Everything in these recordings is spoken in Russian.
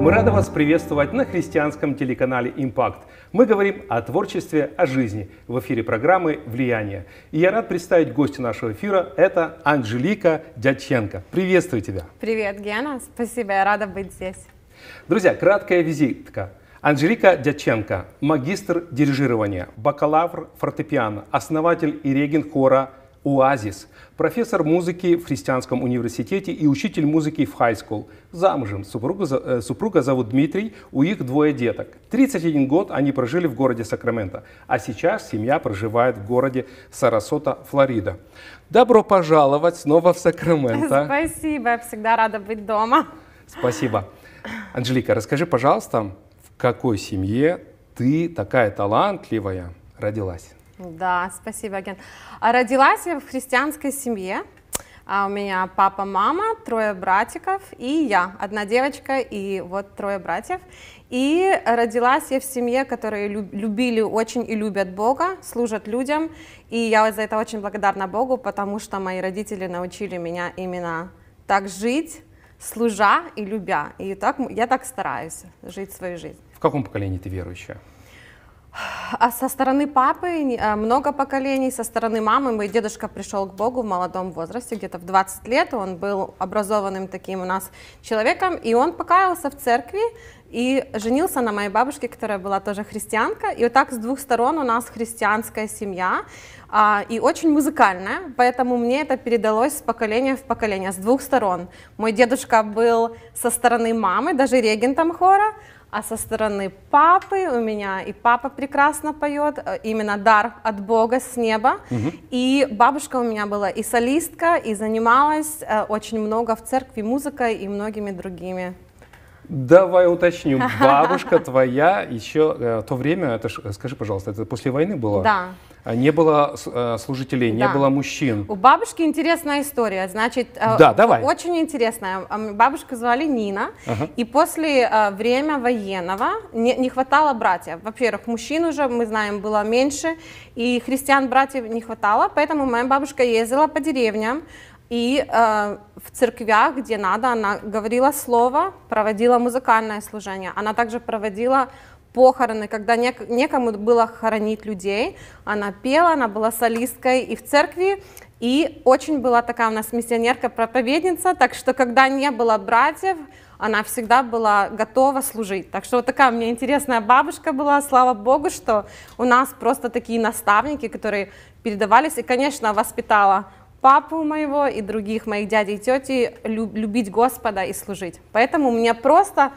Мы рады вас приветствовать на христианском телеканале «Импакт». Мы говорим о творчестве, о жизни. В эфире программы «Влияние». И я рад представить гостя нашего эфира. Это Анжелика Дяченко. Приветствую тебя. Привет, Гена. Спасибо, я рада быть здесь. Друзья, краткая визитка. Анжелика Дяченко, магистр дирижирования, бакалавр фортепиано, основатель и регент хора «Оазис», профессор музыки в Христианском университете и учитель музыки в хайскул. Замужем. Супруга, э, супруга зовут Дмитрий, у них двое деток. 31 год они прожили в городе Сакраменто, а сейчас семья проживает в городе Сарасота, Флорида. Добро пожаловать снова в Сакраменто. Спасибо, я всегда рада быть дома. Спасибо. Анжелика, расскажи, пожалуйста, в какой семье ты такая талантливая родилась? Да, спасибо, Агент. А родилась я в христианской семье. А у меня папа, мама, трое братиков и я, одна девочка и вот трое братьев. И родилась я в семье, которые любили очень и любят Бога, служат людям. И я за это очень благодарна Богу, потому что мои родители научили меня именно так жить, служа и любя. И так, я так стараюсь жить свою жизнь. В каком поколении ты верующая? А со стороны папы а, много поколений, со стороны мамы мой дедушка пришел к Богу в молодом возрасте, где-то в 20 лет, он был образованным таким у нас человеком, и он покаялся в церкви и женился на моей бабушке, которая была тоже христианка, и вот так с двух сторон у нас христианская семья, а, и очень музыкальная, поэтому мне это передалось с поколения в поколение, с двух сторон. Мой дедушка был со стороны мамы, даже регентом хора, а со стороны папы у меня и папа прекрасно поет, э, именно дар от Бога с неба. Угу. И бабушка у меня была и солистка, и занималась э, очень много в церкви музыкой и многими другими. Давай уточню, бабушка твоя еще э, то время, это скажи, пожалуйста, это после войны было? Да. А не было э, служителей, да. не было мужчин. У бабушки интересная история, значит, э, да, давай. очень интересная. А, бабушку звали Нина, ага. и после э, время военного не, не хватало братьев. Во-первых, мужчин уже, мы знаем, было меньше, и христиан братьев не хватало, поэтому моя бабушка ездила по деревням, и э, в церквях, где надо, она говорила слово, проводила музыкальное служение. Она также проводила похороны, когда нек некому было хоронить людей. Она пела, она была солисткой и в церкви, и очень была такая у нас миссионерка-проповедница, так что когда не было братьев, она всегда была готова служить. Так что вот такая у меня интересная бабушка была, слава богу, что у нас просто такие наставники, которые передавались, и, конечно, воспитала папу моего и других моих дядей и тети любить Господа и служить. Поэтому мне просто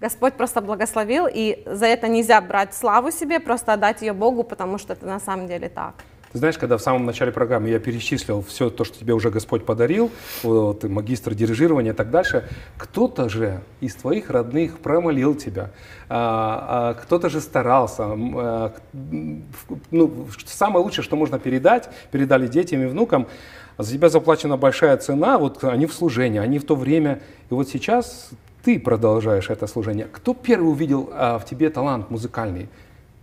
Господь просто благословил, и за это нельзя брать славу себе, просто отдать ее Богу, потому что это на самом деле так. Ты знаешь, когда в самом начале программы я перечислил все то, что тебе уже Господь подарил, вот, магистр дирижирования и так дальше, кто-то же из твоих родных промолил тебя, а, а, кто-то же старался. А, ну, самое лучшее, что можно передать, передали детям и внукам, за тебя заплачена большая цена, вот они в служении, они в то время. И вот сейчас ты продолжаешь это служение. Кто первый увидел а, в тебе талант музыкальный?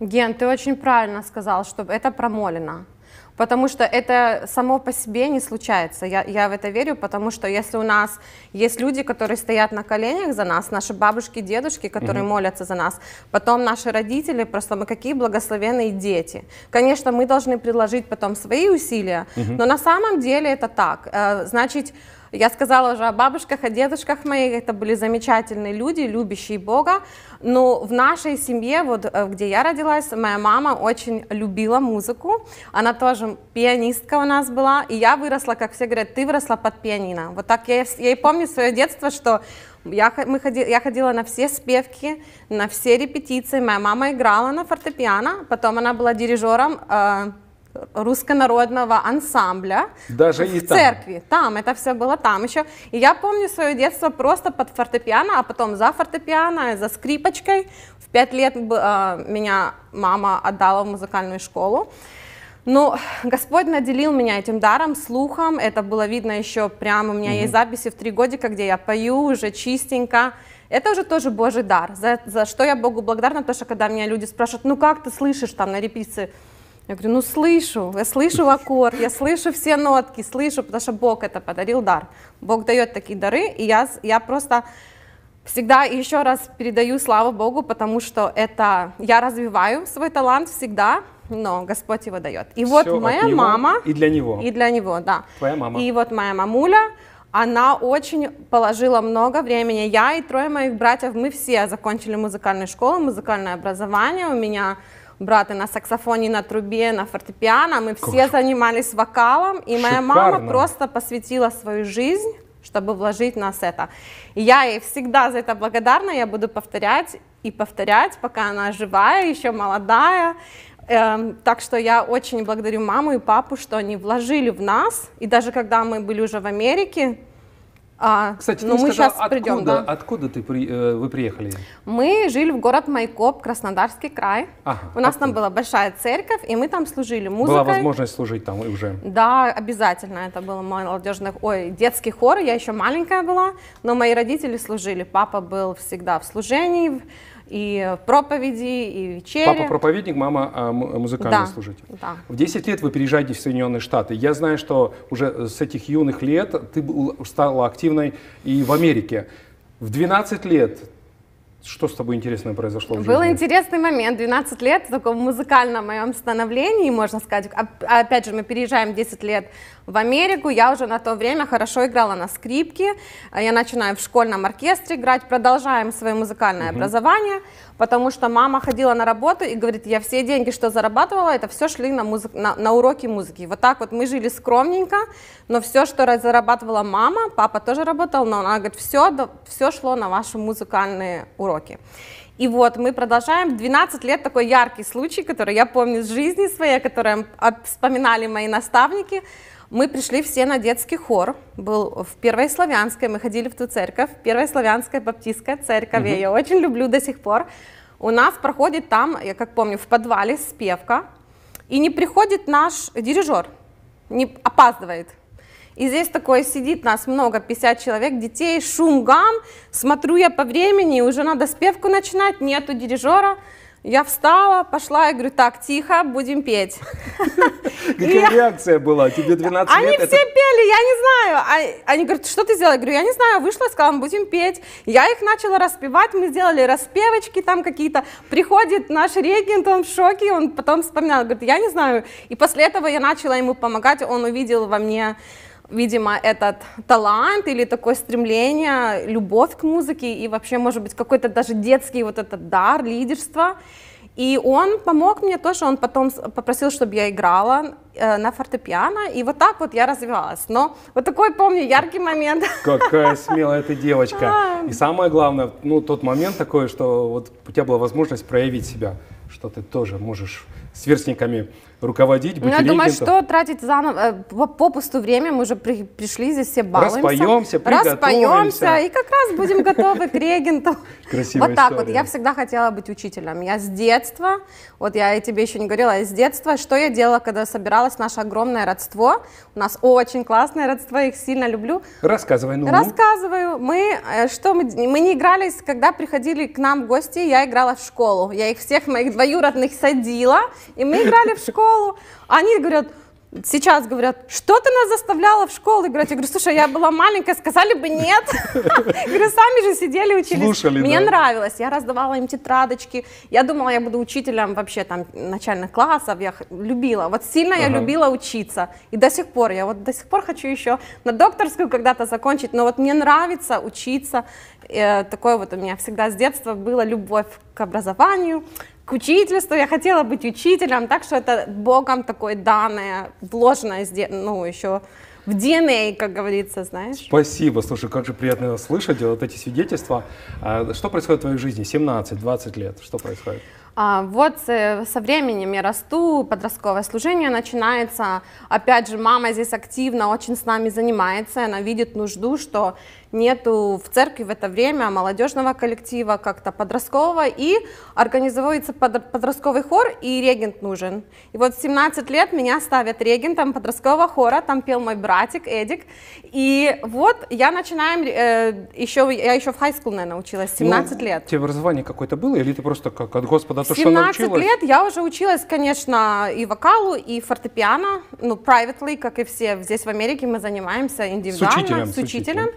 Ген, ты очень правильно сказал, что это промолено. Потому что это само по себе не случается. Я, я в это верю, потому что если у нас есть люди, которые стоят на коленях за нас, наши бабушки, дедушки, которые mm-hmm. молятся за нас, потом наши родители, просто мы какие благословенные дети. Конечно, мы должны предложить потом свои усилия, mm-hmm. но на самом деле это так. Э, значит, я сказала уже о бабушках, о дедушках моих, это были замечательные люди, любящие Бога, но в нашей семье, вот э, где я родилась, моя мама очень любила музыку, она тоже пианистка у нас была, и я выросла, как все говорят, ты выросла под пианино. Вот так я, я и помню свое детство, что я, мы ходи, я ходила на все спевки, на все репетиции. Моя мама играла на фортепиано, потом она была дирижером э, руссконародного ансамбля Даже в церкви. Там. там это все было там еще. И я помню свое детство просто под фортепиано, а потом за фортепиано, за скрипочкой. В пять лет э, меня мама отдала в музыкальную школу. Ну, Господь наделил меня этим даром, слухом. Это было видно еще прямо. У меня mm-hmm. есть записи в три годика, где я пою уже чистенько. Это уже тоже Божий дар, за, за что я Богу благодарна, потому что когда меня люди спрашивают, ну как ты слышишь там на репетиции, я говорю, ну слышу, я слышу аккорд, я слышу все нотки, слышу, потому что Бог это подарил дар. Бог дает такие дары, и я, я просто всегда еще раз передаю славу Богу, потому что это я развиваю свой талант всегда, но Господь его дает. И Все вот моя него мама. И для него. И для него, да. Твоя мама. И вот моя мамуля она очень положила много времени. Я и трое моих братьев, мы все закончили музыкальную школу, музыкальное образование. У меня брат на саксофоне, на трубе, на фортепиано. Мы все Круто. занимались вокалом, и моя Шикарно. мама просто посвятила свою жизнь, чтобы вложить нас это. И я ей всегда за это благодарна, я буду повторять и повторять, пока она живая, еще молодая. Эм, так что я очень благодарю маму и папу, что они вложили в нас, и даже когда мы были уже в Америке, а, Кстати, ну, мы сказал, сейчас откуда, придем, да. откуда ты при, э, вы приехали? Мы жили в город Майкоп, Краснодарский край. Ага, У нас откуда? там была большая церковь, и мы там служили музыкой. Была возможность служить там уже? Да, обязательно. Это был молодежный, ой, детский хор. Я еще маленькая была, но мои родители служили. Папа был всегда в служении, и проповеди, и вечери. Папа проповедник, мама а, э, музыкальный да, служитель. Да. В 10 лет вы переезжаете в Соединенные Штаты. Я знаю, что уже с этих юных лет ты стала активной и в Америке. В 12 лет что с тобой интересное произошло? В Был жизни? интересный момент. 12 лет в таком музыкальном моем становлении, можно сказать. Опять же, мы переезжаем 10 лет в Америку. Я уже на то время хорошо играла на скрипке. Э, я начинаю в школьном оркестре играть, продолжаем свое музыкальное угу. образование, потому что мама ходила на работу и говорит, я все деньги, что зарабатывала, это все шли на, музы... на, на уроки музыки. Вот так вот мы жили скромненько, но все, что зарабатывала мама, папа тоже работал, но она говорит, все, все шло на ваши музыкальные уроки. И вот мы продолжаем. 12 лет такой яркий случай, который я помню с жизни своей, который вспоминали мои наставники. Мы пришли все на детский хор, был в Первой Славянской, мы ходили в ту церковь, Первая Славянская баптистская церковь, угу. я ее очень люблю до сих пор. У нас проходит там, я как помню, в подвале спевка, и не приходит наш дирижер, не опаздывает. И здесь такое сидит, нас много, 50 человек, детей, шум, гам. Смотрю я по времени, уже надо спевку начинать, нету дирижера. Я встала, пошла, и говорю, так, тихо, будем петь. Какая реакция была? Тебе 12 лет? Они все пели, я не знаю. А, они говорят, что ты сделала? Я говорю, я не знаю, вышла, сказала, будем петь. Я их начала распевать, мы сделали распевочки там какие-то. Приходит наш регент, он в шоке, он потом вспоминал, говорит, я не знаю. И после этого я начала ему помогать, он увидел во мне видимо, этот талант или такое стремление, любовь к музыке и вообще, может быть, какой-то даже детский вот этот дар, лидерство. И он помог мне тоже, он потом попросил, чтобы я играла э, на фортепиано, и вот так вот я развивалась. Но вот такой, помню, яркий момент. Какая смелая ты девочка. И самое главное, ну, тот момент такой, что вот у тебя была возможность проявить себя, что ты тоже можешь с сверстниками руководить, быть Ну, я думаю, что тратить заново, э, попусту время, мы уже при, пришли здесь все балуемся. Распоемся, Распоемся, и как раз будем готовы к регенту. Красивая Вот так вот, я всегда хотела быть учителем. Я с детства, вот я и тебе еще не говорила, я с детства, что я делала, когда собиралась наше огромное родство. У нас очень классное родство, их сильно люблю. Рассказывай, ну. Рассказываю. Мы, э, что мы, мы не игрались, когда приходили к нам гости, я играла в школу. Я их всех моих двоюродных садила, и мы играли в школу школу. Они говорят, сейчас говорят, что ты нас заставляла в школу играть? Я говорю, слушай, я была маленькая, сказали бы нет. Говорю, сами же сидели, учились. Слушали, Мне да. нравилось, я раздавала им тетрадочки. Я думала, я буду учителем вообще там начальных классов, я любила. Вот сильно ага. я любила учиться. И до сих пор, я вот до сих пор хочу еще на докторскую когда-то закончить, но вот мне нравится учиться. Э, такое вот у меня всегда с детства была любовь к образованию, к учительству, я хотела быть учителем, так что это богом такое данное, вложенное, ну, еще в DNA, как говорится, знаешь. Спасибо, слушай, как же приятно слышать вот эти свидетельства. А что происходит в твоей жизни? 17-20 лет, что происходит? А, вот э, со временем я расту, подростковое служение начинается. Опять же, мама здесь активно очень с нами занимается, она видит нужду, что нету в церкви в это время молодежного коллектива, как-то подросткового, и организовывается под подростковый хор, и регент нужен. И вот в 17 лет меня ставят регентом подросткового хора, там пел мой братик Эдик, и вот я начинаю, э, еще, я еще в хай-скул, наверное, училась, 17 ну, лет. Тебе образование какое-то было, или ты просто как от Господа то, что научилась? лет я уже училась, конечно, и вокалу, и фортепиано, ну, privately, как и все здесь в Америке, мы занимаемся индивидуально, с учителем. С учителем. С учителем.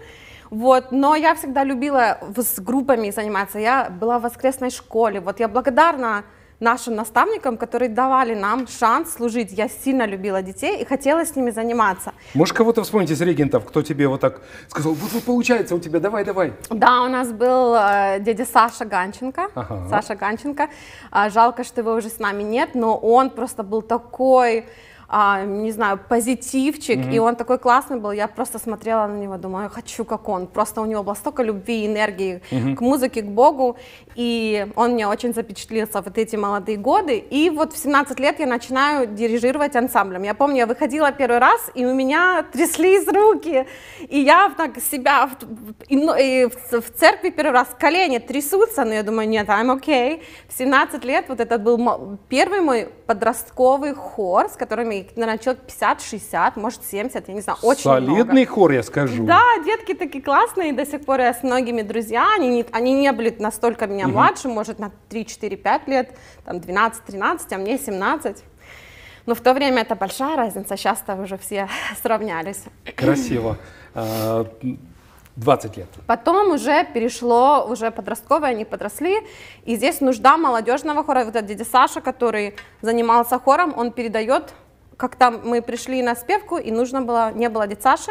Вот, но я всегда любила с группами заниматься. Я была в воскресной школе. Вот я благодарна нашим наставникам, которые давали нам шанс служить. Я сильно любила детей и хотела с ними заниматься. Может, кого-то вспомнить из регентов, кто тебе вот так сказал, вот, вот получается у тебя, давай, давай. Да, у нас был э, дядя Саша Ганченко. Ага. Саша Ганченко. Э, жалко, что его уже с нами нет, но он просто был такой а, не знаю, позитивчик, mm-hmm. и он такой классный был, я просто смотрела на него, думаю, хочу как он, просто у него было столько любви и энергии mm-hmm. к музыке, к Богу, и он мне очень запечатлился вот эти молодые годы. И вот в 17 лет я начинаю дирижировать ансамблем. Я помню, я выходила первый раз, и у меня тряслись руки, и я так себя и, и в, в церкви первый раз колени трясутся, но я думаю, нет, I'm okay. В 17 лет вот этот был первый мой подростковый хор, с которыми, наверное, человек 50, 60, может 70, я не знаю, очень Солидный много. хор, я скажу. Да, детки такие классные, до сих пор я с многими друзьями они они не были настолько меня меня младше, может, на 3-4-5 лет, там 12-13, а мне 17. Но в то время это большая разница, сейчас-то уже все сравнялись. Красиво. 20 а, лет. Потом уже перешло, уже подростковые они подросли, и здесь нужда молодежного хора. Вот этот дядя Саша, который занимался хором, он передает, как там мы пришли на спевку, и нужно было, не было дядя Саши,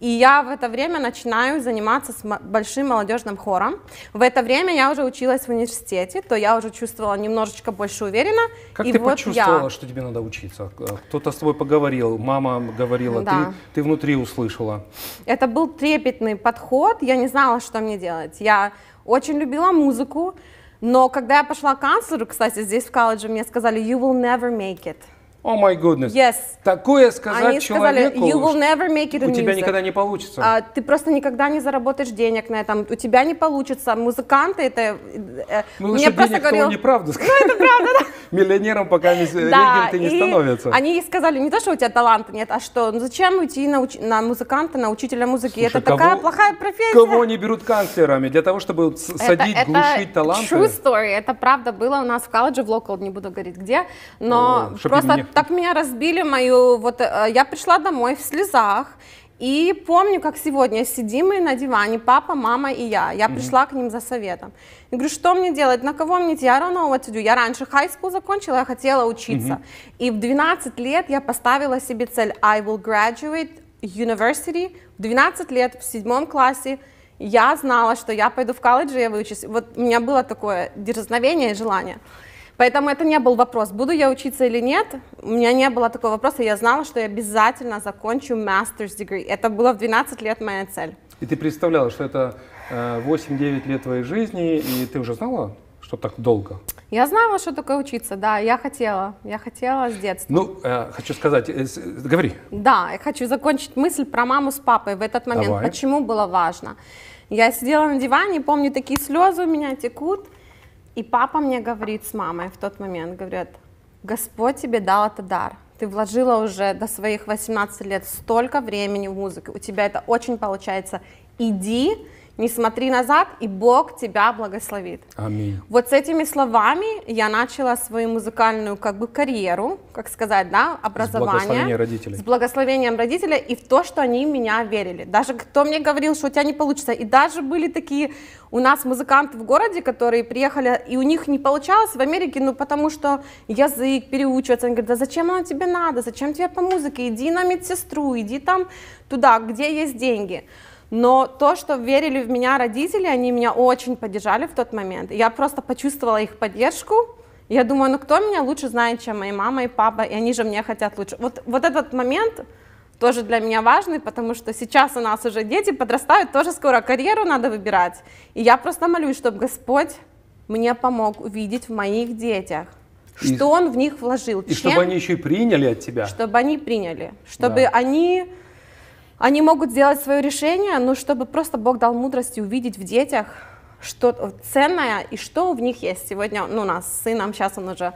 и я в это время начинаю заниматься с большим молодежным хором. В это время я уже училась в университете, то я уже чувствовала немножечко больше уверенно. Как и ты вот почувствовала, я... что тебе надо учиться? Кто-то с тобой поговорил, мама говорила, да. ты, ты внутри услышала. Это был трепетный подход, я не знала, что мне делать. Я очень любила музыку, но когда я пошла к канцлеру, кстати, здесь в колледже, мне сказали, you will never make it. О май Yes. Такое сказать Они сказали, человеку, у тебя никогда не получится. А, ты просто никогда не заработаешь денег на этом. У тебя не получится. Музыканты это... Ну, мне просто денег, говорил... неправду Ну, это правда, да. Миллионером пока не, да, регенты не становятся. Они сказали, не то, что у тебя таланта нет, а что, ну, зачем уйти на, уч... на музыканта, на учителя музыки? Слушай, это кого, такая плохая профессия. Кого не берут канцлерами? Для того, чтобы это, садить, это глушить таланты? Это true story. Это правда было у нас в колледже, в локал, не буду говорить где. Но О, просто так меня разбили мою... Вот э, я пришла домой в слезах, и помню, как сегодня сидим мы на диване, папа, мама и я. Я mm-hmm. пришла к ним за советом. Я говорю, что мне делать, на кого мне идти? I don't know Я раньше high school закончила, я хотела учиться. Mm-hmm. И в 12 лет я поставила себе цель I will graduate university. В 12 лет, в седьмом классе, я знала, что я пойду в колледж и я выучусь. Вот у меня было такое дерзновение и желание. Поэтому это не был вопрос, буду я учиться или нет. У меня не было такого вопроса. Я знала, что я обязательно закончу master's degree. Это было в 12 лет моя цель. И ты представляла, что это 8-9 э, лет твоей жизни, и ты уже знала, что так долго? Я знала, что такое учиться, да, я хотела, я хотела с детства. Ну, э, хочу сказать, э, э, говори. Да, я хочу закончить мысль про маму с папой в этот момент. Давай. Почему было важно? Я сидела на диване, помню, такие слезы у меня текут, и папа мне говорит с мамой в тот момент, говорит, Господь тебе дал этот дар. Ты вложила уже до своих 18 лет столько времени в музыку, у тебя это очень получается. Иди, не смотри назад, и Бог тебя благословит. Аминь. Вот с этими словами я начала свою музыкальную как бы карьеру, как сказать, да, образование. С благословением родителей. С благословением родителей и в то, что они меня верили. Даже кто мне говорил, что у тебя не получится. И даже были такие у нас музыканты в городе, которые приехали, и у них не получалось в Америке, ну потому что язык переучивается. Они говорят, да зачем оно тебе надо, зачем тебе по музыке, иди на медсестру, иди там туда, где есть деньги. Но то, что верили в меня родители, они меня очень поддержали в тот момент. Я просто почувствовала их поддержку. Я думаю, ну кто меня лучше знает, чем моя мама и папа, и они же мне хотят лучше. Вот, вот этот момент тоже для меня важный, потому что сейчас у нас уже дети подрастают, тоже скоро карьеру надо выбирать. И я просто молюсь, чтобы Господь мне помог увидеть в моих детях, и, что Он в них вложил. И чем, чтобы они еще и приняли от тебя. Чтобы они приняли, чтобы да. они они могут сделать свое решение, но чтобы просто Бог дал мудрости увидеть в детях что ценное и что в них есть. Сегодня ну, у нас с сыном, сейчас он уже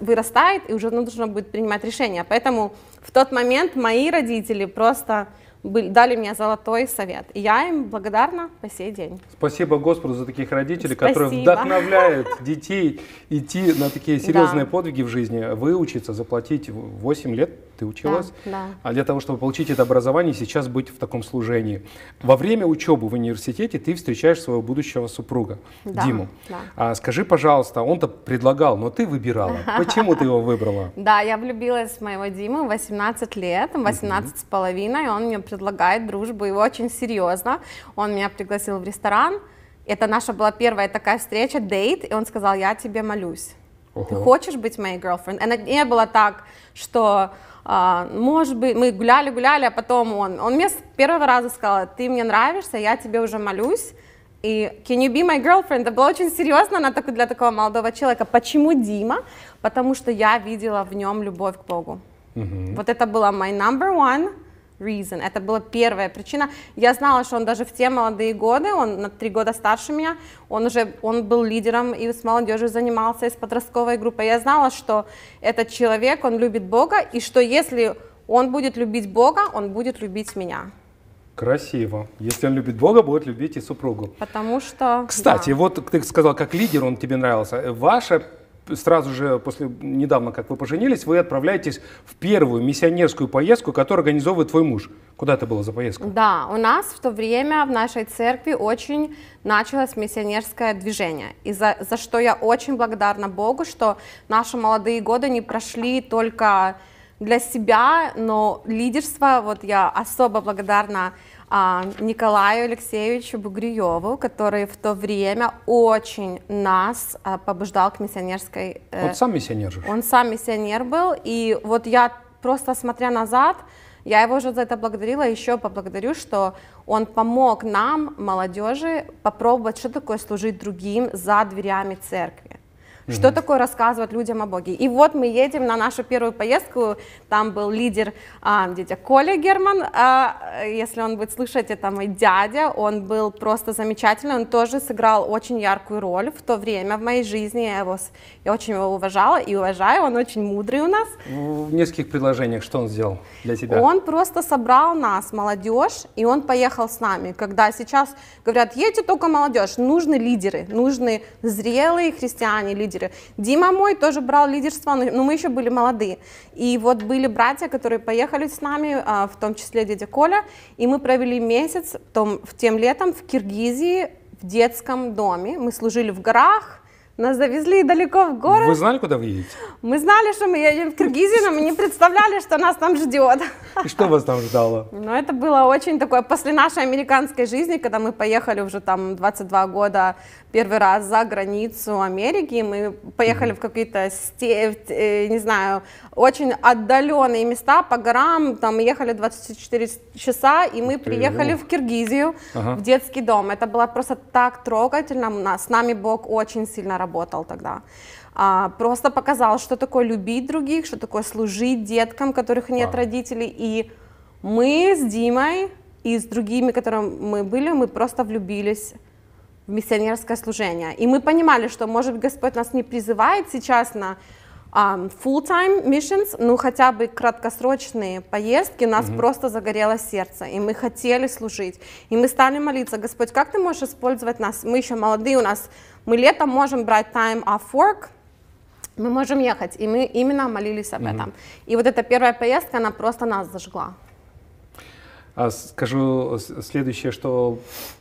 вырастает, и уже нужно будет принимать решение. Поэтому в тот момент мои родители просто были, дали мне золотой совет. И я им благодарна по сей день. Спасибо Господу за таких родителей, Спасибо. которые вдохновляют детей идти на такие серьезные да. подвиги в жизни, выучиться, заплатить 8 лет ты училась. Да, да. А для того, чтобы получить это образование, сейчас быть в таком служении. Во время учебы в университете ты встречаешь своего будущего супруга, да, Диму. Да. А, скажи, пожалуйста, он-то предлагал, но ты выбирала. Почему ты его выбрала? Да, я влюбилась в моего Диму 18 лет, 18 с половиной. Он мне предлагает дружбу, и очень серьезно. Он меня пригласил в ресторан. Это наша была первая такая встреча, дейт, и он сказал, я тебе молюсь. Ты хочешь быть моей girlfriend? Она не было так, что а, может быть, мы гуляли-гуляли, а потом он, он мне с первого раза сказал, ты мне нравишься, я тебе уже молюсь, и can you be my girlfriend? Это было очень серьезно она так, для такого молодого человека. Почему Дима? Потому что я видела в нем любовь к Богу. Угу. Вот это была my number one reason. Это была первая причина. Я знала, что он даже в те молодые годы, он на три года старше меня, он уже он был лидером и с молодежью занимался из подростковой группы. Я знала, что этот человек, он любит Бога, и что если он будет любить Бога, он будет любить меня. Красиво. Если он любит Бога, будет любить и супругу. Потому что... Кстати, да. вот ты сказал, как лидер он тебе нравился. Ваша сразу же после недавно, как вы поженились, вы отправляетесь в первую миссионерскую поездку, которую организовывает твой муж. Куда это было за поездка? Да, у нас в то время в нашей церкви очень началось миссионерское движение. И за, за что я очень благодарна Богу, что наши молодые годы не прошли только для себя, но лидерство, вот я особо благодарна а, Николаю Алексеевичу Бугриеву, который в то время очень нас а, побуждал к миссионерской... Э, он сам миссионер же. Он сам миссионер был, и вот я просто смотря назад, я его уже за это благодарила, еще поблагодарю, что он помог нам, молодежи, попробовать, что такое служить другим за дверями церкви. Угу. Что такое рассказывать людям о Боге? И вот мы едем на нашу первую поездку, там был лидер а, дядя Коля Герман, а, если он будет слышать, это мой дядя, он был просто замечательный, он тоже сыграл очень яркую роль в то время в моей жизни, я, его, я очень его уважала и уважаю, он очень мудрый у нас. В нескольких предложениях что он сделал для тебя? Он просто собрал нас, молодежь, и он поехал с нами, когда сейчас говорят, едьте только молодежь, нужны лидеры, нужны зрелые христиане, лидеры, лидеры. Дима мой тоже брал лидерство, но мы еще были молодые. И вот были братья, которые поехали с нами, а, в том числе дядя Коля, и мы провели месяц в, том, в тем летом в Киргизии в детском доме. Мы служили в горах, нас завезли далеко в город. Вы знали, куда вы едете? Мы знали, что мы едем в Киргизию, но мы не представляли, что нас там ждет. И что вас там ждало? Ну, это было очень такое, после нашей американской жизни, когда мы поехали уже там 22 года первый раз за границу Америки, мы поехали mm-hmm. в какие-то, э, не знаю, очень отдаленные места по горам, там ехали 24 часа, и мы приехали в Киргизию, ага. в детский дом. Это было просто так трогательно, с нами Бог очень сильно работал работал тогда. А, просто показал, что такое любить других, что такое служить деткам, которых нет а. родителей. И мы с Димой и с другими, которыми мы были, мы просто влюбились в миссионерское служение. И мы понимали, что, может быть, Господь нас не призывает сейчас на Full-time missions, ну хотя бы краткосрочные поездки, у нас угу. просто загорело сердце, и мы хотели служить, и мы стали молиться, Господь, как ты можешь использовать нас? Мы еще молодые, у нас мы летом можем брать time off work, мы можем ехать, и мы именно молились об угу. этом. И вот эта первая поездка, она просто нас зажгла. А скажу следующее, что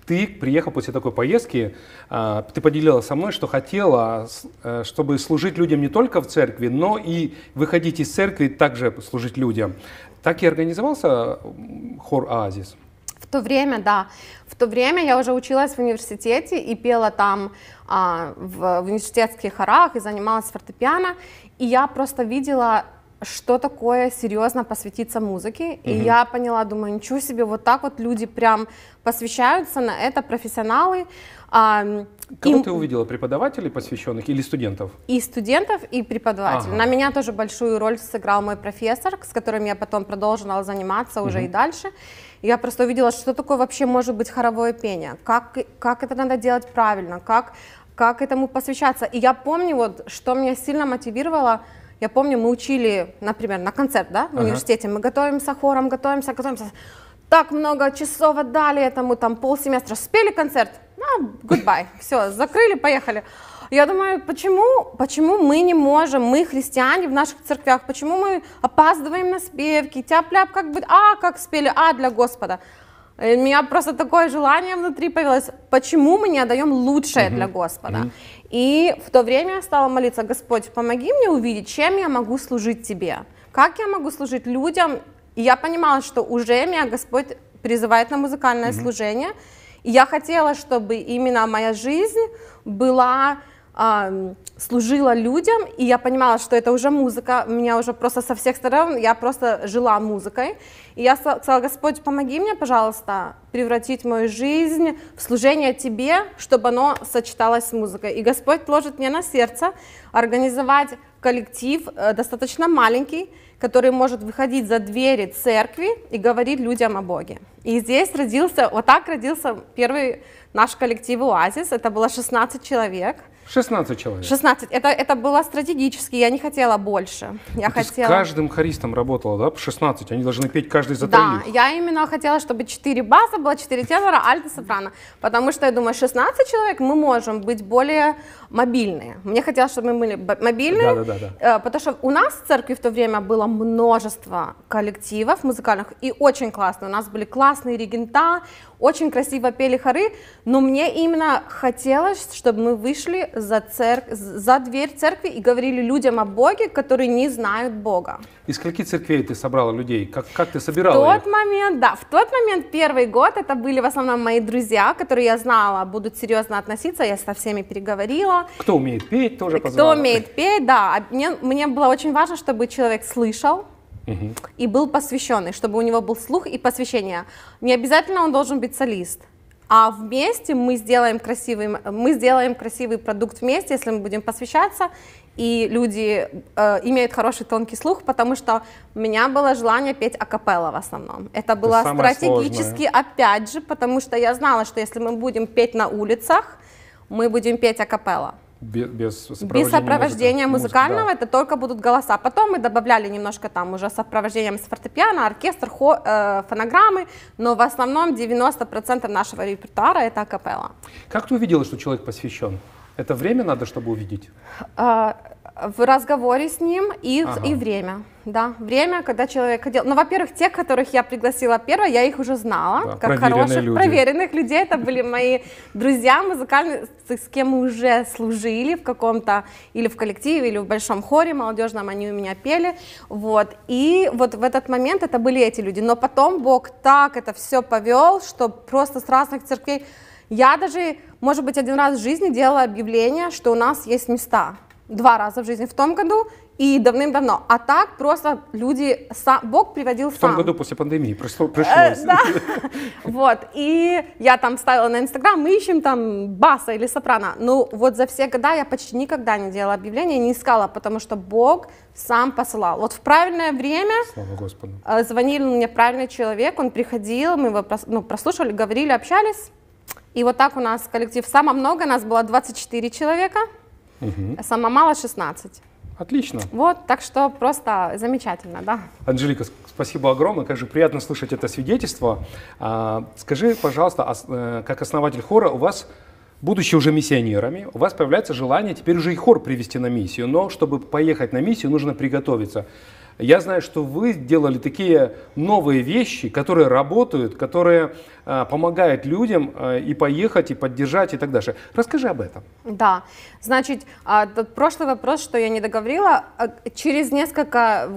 ты приехал после такой поездки, а, ты поделилась со мной, что хотела, а, э, чтобы служить людям не только в церкви, но и выходить из церкви также служить людям. Так и организовался хор «Оазис»? В то время, да. В то время я уже училась в университете и пела там в университетских хорах и занималась фортепиано. И я просто видела что такое серьезно посвятиться музыке. Угу. И я поняла, думаю, ничего себе, вот так вот люди прям посвящаются на это профессионалы. А, Кого им... ты увидела, преподавателей посвященных или студентов? И студентов, и преподавателей. Ага. На меня тоже большую роль сыграл мой профессор, с которым я потом продолжила заниматься уже угу. и дальше. Я просто увидела, что такое вообще может быть хоровое пение, как, как это надо делать правильно, как, как этому посвящаться. И я помню, вот, что меня сильно мотивировало – я помню, мы учили, например, на концерт, да, в ага. университете, мы готовимся хором, готовимся, готовимся. Так много часов отдали этому, там полсеместра, спели концерт, ну, goodbye, все, закрыли, поехали. Я думаю, почему, почему мы не можем, мы христиане в наших церквях, почему мы опаздываем на спевки, тяп-ляп, как бы, а, как спели, а, для Господа. И у меня просто такое желание внутри появилось, почему мы не отдаем лучшее mm-hmm. для Господа. Mm-hmm. И в то время я стала молиться, Господь, помоги мне увидеть, чем я могу служить Тебе, как я могу служить людям. И я понимала, что уже меня Господь призывает на музыкальное mm-hmm. служение. И я хотела, чтобы именно моя жизнь была э, служила людям, и я понимала, что это уже музыка, меня уже просто со всех сторон, я просто жила музыкой. И я сказала, Господь, помоги мне, пожалуйста, превратить мою жизнь в служение Тебе, чтобы оно сочеталось с музыкой. И Господь ложит мне на сердце организовать коллектив э, достаточно маленький, который может выходить за двери церкви и говорить людям о Боге. И здесь родился, вот так родился первый наш коллектив «Оазис». Это было 16 человек. 16 человек. 16. Это, это было стратегически, я не хотела больше. Я ну, хотела... с каждым хористом работала, да, по 16? Они должны петь каждый за Да, троих. я именно хотела, чтобы 4 баса было, 4 тенора, альта, сопрано. Потому что я думаю, 16 человек мы можем быть более мобильные. Мне хотелось, чтобы мы были мобильные. Да, да, да, да. Э, потому что у нас в церкви в то время было множество коллективов музыкальных и очень классно. У нас были классные регента, очень красиво пели хоры, но мне именно хотелось, чтобы мы вышли за, церк... за дверь церкви и говорили людям о Боге, которые не знают Бога. Из скольки церквей ты собрала людей? Как, как ты собирала В тот их? момент, да, в тот момент, первый год, это были в основном мои друзья, которые я знала, будут серьезно относиться, я со всеми переговорила. Кто умеет петь, тоже позвала. Кто умеет петь, да. А мне, мне было очень важно, чтобы человек слышал, угу. и был посвященный, чтобы у него был слух и посвящение. Не обязательно он должен быть солист. А вместе мы сделаем красивый, мы сделаем красивый продукт вместе, если мы будем посвящаться, и люди э, имеют хороший тонкий слух, потому что у меня было желание петь акапелла в основном. Это было Это стратегически, сложное. опять же, потому что я знала, что если мы будем петь на улицах, мы будем петь акапелла. Без, без сопровождения, без сопровождения музыка, музыкального, музыка, да. это только будут голоса. Потом мы добавляли немножко там уже сопровождением с фортепиано, оркестр, хо, э, фонограммы, но в основном 90% нашего репертуара это акапелла. Как ты увидела, что человек посвящен? Это время надо, чтобы увидеть? А, в разговоре с ним и, ага. и время. Да, время, когда человек ходил. Ну, во-первых, тех, которых я пригласила первое, я их уже знала, да, как хороших, люди. проверенных людей. Это были мои друзья музыкальные, с кем мы уже служили в каком-то или в коллективе, или в большом хоре молодежном, они у меня пели. Вот. И вот в этот момент это были эти люди. Но потом Бог так это все повел, что просто с разных церквей. Я даже, может быть, один раз в жизни делала объявление, что у нас есть места два раза в жизни в том году и давным-давно. А так просто люди, сам, Бог приводил в сам. В том году после пандемии пришло, э, пришлось. да. Вот, и я там ставила на Инстаграм, мы ищем там баса или сопрано. Ну, вот за все года я почти никогда не делала объявления, не искала, потому что Бог сам посылал. Вот в правильное время Слава Господу. Э, звонил мне правильный человек, он приходил, мы его ну, прослушали, говорили, общались. И вот так у нас коллектив. Самое много нас было 24 человека – Угу. Сама мало 16. Отлично. Вот, так что просто замечательно, да. Анжелика, спасибо огромное. Как же приятно слышать это свидетельство. А, скажи, пожалуйста, э, как основатель хора, у вас будучи уже миссионерами, у вас появляется желание теперь уже и хор привести на миссию. Но чтобы поехать на миссию, нужно приготовиться. Я знаю, что вы делали такие новые вещи, которые работают, которые э, помогают людям э, и поехать, и поддержать, и так дальше. Расскажи об этом. Да, значит, а, тот прошлый вопрос, что я не договорила, а, через несколько,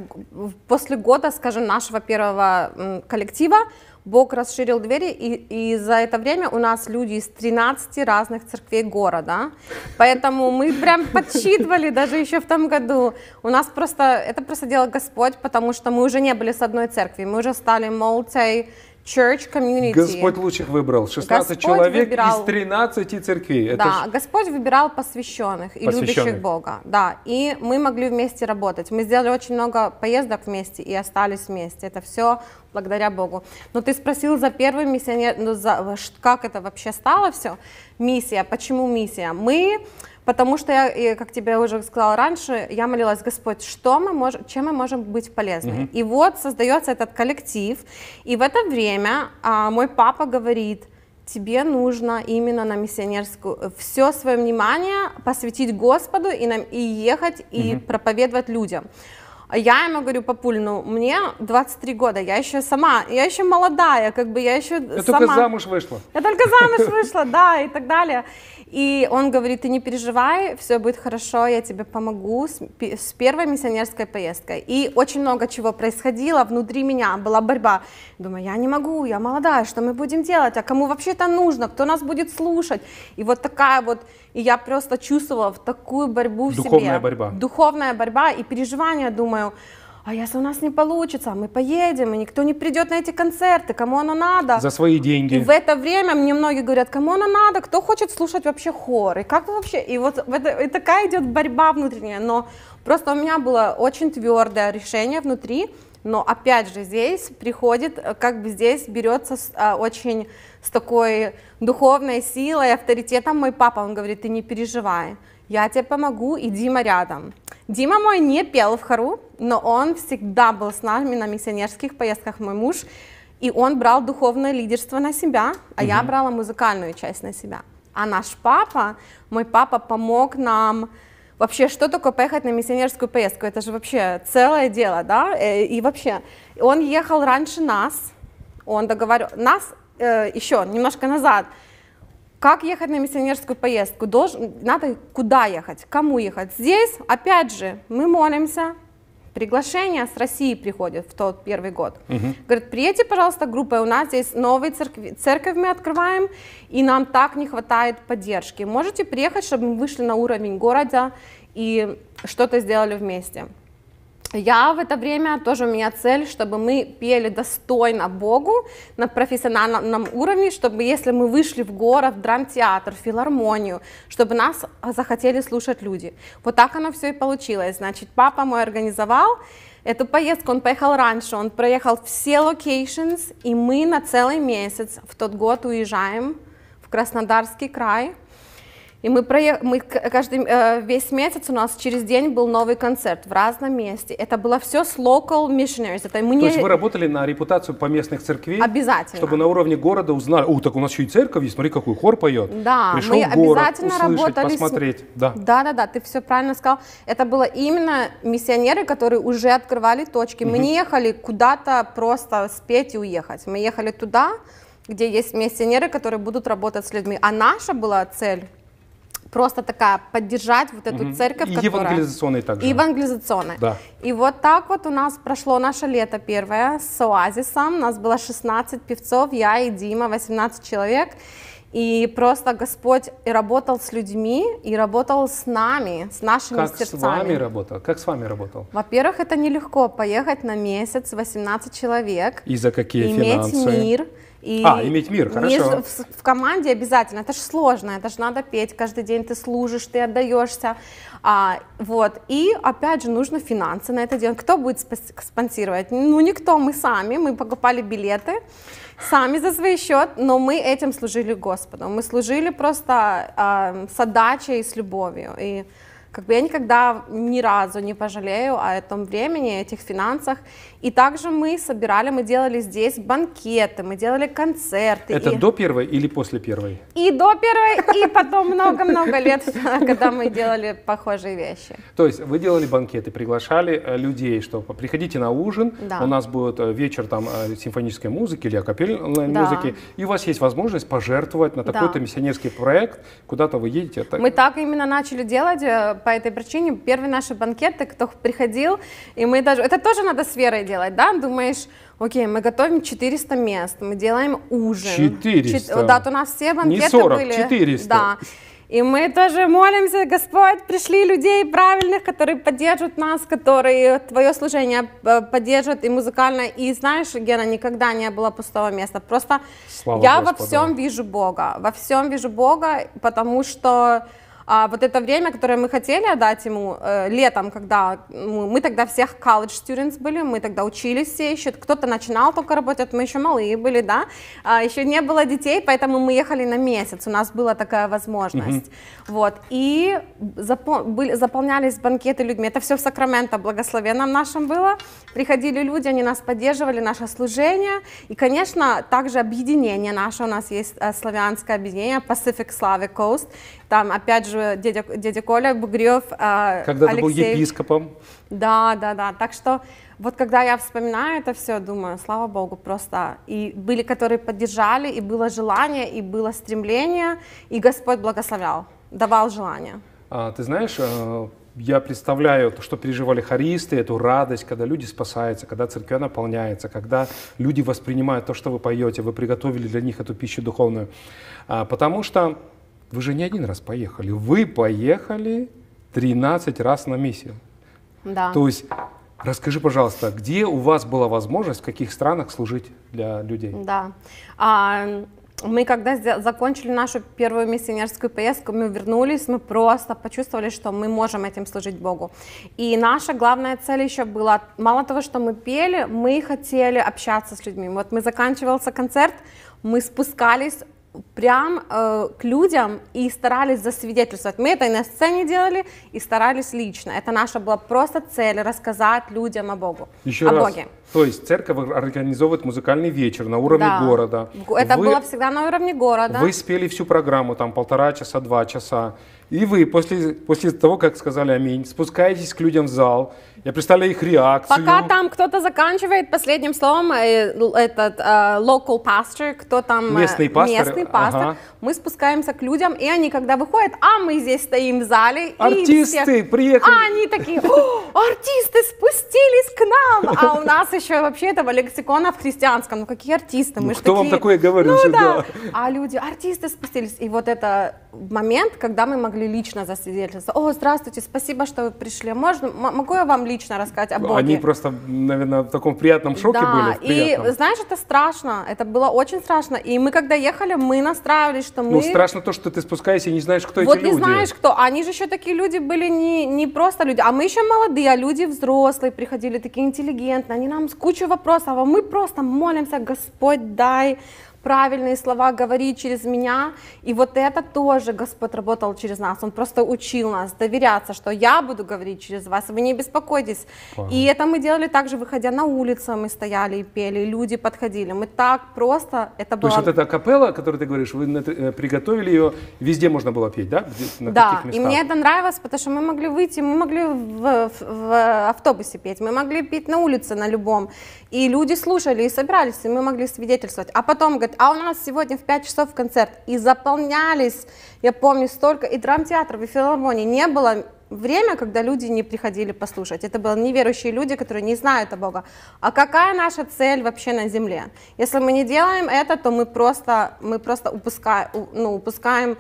после года, скажем, нашего первого коллектива, Бог расширил двери, и, и за это время у нас люди из 13 разных церквей города. Поэтому мы прям подсчитывали даже еще в том году. У нас просто, это просто делал Господь, потому что мы уже не были с одной церкви, мы уже стали мультей church community. Господь лучших выбрал 16 Господь человек выбирал, из 13 церквей. да, ж... Господь выбирал посвященных и посвященных. любящих Бога. Да, и мы могли вместе работать. Мы сделали очень много поездок вместе и остались вместе. Это все благодаря Богу. Но ты спросил за первый миссионер, ну, за, как это вообще стало все? Миссия, почему миссия? Мы Потому что я, как тебе уже сказала раньше, я молилась, Господь, что мы мож... чем мы можем быть полезны? Mm-hmm. И вот создается этот коллектив, и в это время а, мой папа говорит, тебе нужно именно на миссионерскую все свое внимание посвятить Господу и, нам, и ехать и mm-hmm. проповедовать людям. Я ему говорю, папуль, ну мне 23 года, я еще сама, я еще молодая, как бы я еще я сама. только замуж вышла. Я только замуж вышла, да, и так далее. И он говорит, ты не переживай, все будет хорошо, я тебе помогу с, с первой миссионерской поездкой. И очень много чего происходило внутри меня, была борьба. Думаю, я не могу, я молодая, что мы будем делать, а кому вообще это нужно, кто нас будет слушать? И вот такая вот, и я просто чувствовала такую борьбу Духовная в себе. Духовная борьба. Духовная борьба и переживания, думаю, думаю, а если у нас не получится, мы поедем, и никто не придет на эти концерты, кому оно надо. За свои деньги. И в это время мне многие говорят, кому оно надо, кто хочет слушать вообще хор, и как вообще, и вот это, и такая идет борьба внутренняя, но просто у меня было очень твердое решение внутри, но опять же здесь приходит, э, как бы здесь берется с, а, очень с такой духовной силой, авторитетом мой папа, он говорит, ты не переживай, я тебе помогу, и Дима рядом. Дима мой не пел в хору, но он всегда был с нами на миссионерских поездках, мой муж, и он брал духовное лидерство на себя, а угу. я брала музыкальную часть на себя. А наш папа, мой папа помог нам вообще, что такое поехать на миссионерскую поездку, это же вообще целое дело, да, э, и вообще, он ехал раньше нас, он договорил, нас э, еще немножко назад, как ехать на миссионерскую поездку, должен, надо куда ехать, кому ехать. Здесь, опять же, мы молимся, приглашение с России приходит в тот первый год. Угу. Говорит, приедьте, пожалуйста, группой, у нас здесь новые церкви, церковь мы открываем, и нам так не хватает поддержки. Можете приехать, чтобы мы вышли на уровень города и что-то сделали вместе. Я в это время тоже у меня цель, чтобы мы пели достойно Богу на профессиональном уровне, чтобы если мы вышли в город, в драмтеатр, в филармонию, чтобы нас захотели слушать люди. Вот так оно все и получилось. Значит, папа мой организовал эту поездку, он поехал раньше, он проехал все локейшнс, и мы на целый месяц в тот год уезжаем в Краснодарский край – и мы, проехали, мы каждый, э, весь месяц у нас через день был новый концерт в разном месте. Это было все с local missionaries. Это мы То не... есть вы работали на репутацию поместных церквей? Обязательно. Чтобы на уровне города узнали, о, так у нас еще и церковь есть, смотри, какой хор поет. Да, Пришел мы город, обязательно услышать, работали. посмотреть. С... Да. да, да, да, ты все правильно сказал. Это было именно миссионеры, которые уже открывали точки. Мы не ехали куда-то просто спеть и уехать. Мы ехали туда, где есть миссионеры, которые будут работать с людьми. А наша была цель просто такая, поддержать вот эту угу. церковь. И которая... евангелизационной также. И евангелизационной. Да. И вот так вот у нас прошло наше лето первое с оазисом. У нас было 16 певцов, я и Дима, 18 человек. И просто Господь и работал с людьми, и работал с нами, с нашими как сердцами. Как с вами работал? Как с вами работал? Во-первых, это нелегко поехать на месяц, 18 человек. И за какие иметь финансы? Иметь мир и а, иметь мир, хорошо. В, в команде обязательно, это же сложно, это же надо петь, каждый день ты служишь, ты отдаешься, а, вот, и опять же нужно финансы на это делать, кто будет спонсировать? Ну никто, мы сами, мы покупали билеты, сами за свой счет, но мы этим служили Господу, мы служили просто а, с отдачей и с любовью, и как бы я никогда ни разу не пожалею о этом времени, этих финансах, и также мы собирали, мы делали здесь банкеты, мы делали концерты. Это и... до первой или после первой? И до первой, и потом много-много лет, когда мы делали похожие вещи. То есть вы делали банкеты, приглашали э, людей, что приходите на ужин, да. у нас будет э, вечер там э, симфонической музыки или акапельной да. музыки, и у вас есть возможность пожертвовать на такой-то да. миссионерский проект, куда-то вы едете. Так... Мы так именно начали делать по этой причине. Первые наши банкеты, кто приходил, и мы даже... Это тоже надо с верой делать делать, да, думаешь, окей, мы готовим 400 мест, мы делаем ужин. 400? Чет... Да, у нас все банкеты Не 40, были. 400. Да. И мы тоже молимся, Господь, пришли людей правильных, которые поддержат нас, которые Твое служение э, поддержат и музыкально. И знаешь, Гена, никогда не было пустого места. Просто Слава я Господу. во всем вижу Бога, во всем вижу Бога, потому что а вот это время, которое мы хотели отдать ему э, летом, когда мы, мы тогда всех college students были, мы тогда учились все еще, кто-то начинал только работать, мы еще малые были, да, а, еще не было детей, поэтому мы ехали на месяц, у нас была такая возможность, mm-hmm. вот, и запо- были, заполнялись банкеты людьми, это все в Сакраменто благословенном нашем было, приходили люди, они нас поддерживали, наше служение, и, конечно, также объединение наше, у нас есть э, славянское объединение Pacific Slavic Coast, там, опять же, дядя, дядя Коля Бугрев, э, а, Когда Алексей. ты был епископом. Да, да, да. Так что вот когда я вспоминаю это все, думаю, слава богу, просто и были, которые поддержали, и было желание, и было стремление, и Господь благословлял, давал желание. А, ты знаешь, э, я представляю то, что переживали хористы, эту радость, когда люди спасаются, когда церковь наполняется, когда люди воспринимают то, что вы поете, вы приготовили для них эту пищу духовную. А, потому что вы же не один раз поехали. Вы поехали 13 раз на миссию. Да. То есть Расскажи, пожалуйста, где у вас была возможность, в каких странах служить для людей? Да. А, мы когда закончили нашу первую миссионерскую поездку, мы вернулись, мы просто почувствовали, что мы можем этим служить Богу. И наша главная цель еще была, мало того, что мы пели, мы хотели общаться с людьми. Вот мы заканчивался концерт, мы спускались прям э, к людям и старались засвидетельствовать. Мы это и на сцене делали, и старались лично. Это наша была просто цель рассказать людям о Богу. Еще о раз. Боге. То есть церковь организовывает музыкальный вечер на уровне да. города. Это вы, было всегда на уровне города. Вы спели всю программу, там полтора часа, два часа. И вы после, после того, как сказали аминь, спускаетесь к людям в зал. Я представляю их реакцию. Пока там кто-то заканчивает последним словом, э, этот э, local pastor, кто там... Э, местный пастор. Местный пастор. Ага. Мы спускаемся к людям, и они, когда выходят, а мы здесь стоим в зале. Артисты и всех... приехали. А они такие, артисты спустились к нам, а у нас еще еще вообще этого лексикона в христианском. Ну какие артисты? Ну, мы кто такие... вам такое говорил? Ну, да. да. А люди, артисты спустились. И вот это момент, когда мы могли лично засвидетельствовать. О, здравствуйте, спасибо, что вы пришли. Можно, могу я вам лично рассказать о Боге? Они просто, наверное, в таком приятном шоке да, были. Да, и знаешь, это страшно. Это было очень страшно. И мы, когда ехали, мы настраивались, что ну, мы... Ну, страшно то, что ты спускаешься и не знаешь, кто вот эти люди. Вот не знаешь, кто. Они же еще такие люди были не, не просто люди, а мы еще молодые, а люди взрослые приходили, такие интеллигентные. Они нам кучу вопросов, а мы просто молимся, Господь, дай правильные слова говори через меня. И вот это тоже Господь работал через нас. Он просто учил нас доверяться, что я буду говорить через вас, вы не беспокойтесь. Понял. И это мы делали также, выходя на улицу, мы стояли и пели, и люди подходили. Мы так просто, это было... То была... есть вот эта капелла, о которой ты говоришь, вы э, приготовили ее, везде можно было петь, да? Где, на да, и мне это нравилось, потому что мы могли выйти, мы могли в, в, в автобусе петь, мы могли петь на улице на любом. И люди слушали и собирались, и мы могли свидетельствовать. А потом, говорит, говорит, а у нас сегодня в 5 часов концерт. И заполнялись, я помню, столько, и драмтеатров, и филармонии. Не было время, когда люди не приходили послушать. Это были неверующие люди, которые не знают о Бога. А какая наша цель вообще на земле? Если мы не делаем это, то мы просто, мы просто упускаем, ну, упускаем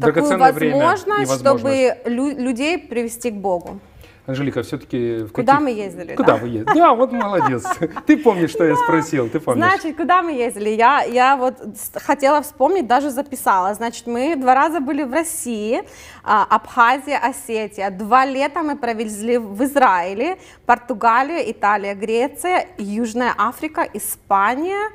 такую возможность, возможность, чтобы лю- людей привести к Богу. Анжелика, все-таки... в Каких... Куда мы ездили? Куда да? вы ездили? Да, вот молодец. Ты помнишь, что я спросил, ты помнишь. Значит, куда мы ездили? Я, я вот хотела вспомнить, даже записала. Значит, мы два раза были в России, а, Абхазия, Осетия. Два лета мы провели в Израиле, Португалия, Италия, Греция, Южная Африка, Испания.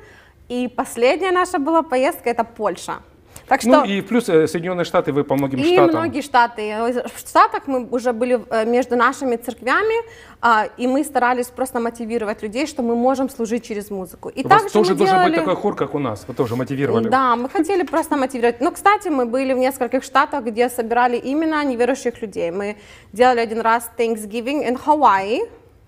И последняя наша была поездка, это Польша. Так ну что... Ну и плюс э, Соединенные Штаты, вы по многим и штатам. И многие штаты. В Штатах мы уже были э, между нашими церквями, а, и мы старались просто мотивировать людей, что мы можем служить через музыку. И у также вас тоже должен делали... быть такой хор, как у нас. Вы тоже мотивировали. Да, мы хотели просто мотивировать. Но, кстати, мы были в нескольких штатах, где собирали именно неверующих людей. Мы делали один раз Thanksgiving in Hawaii.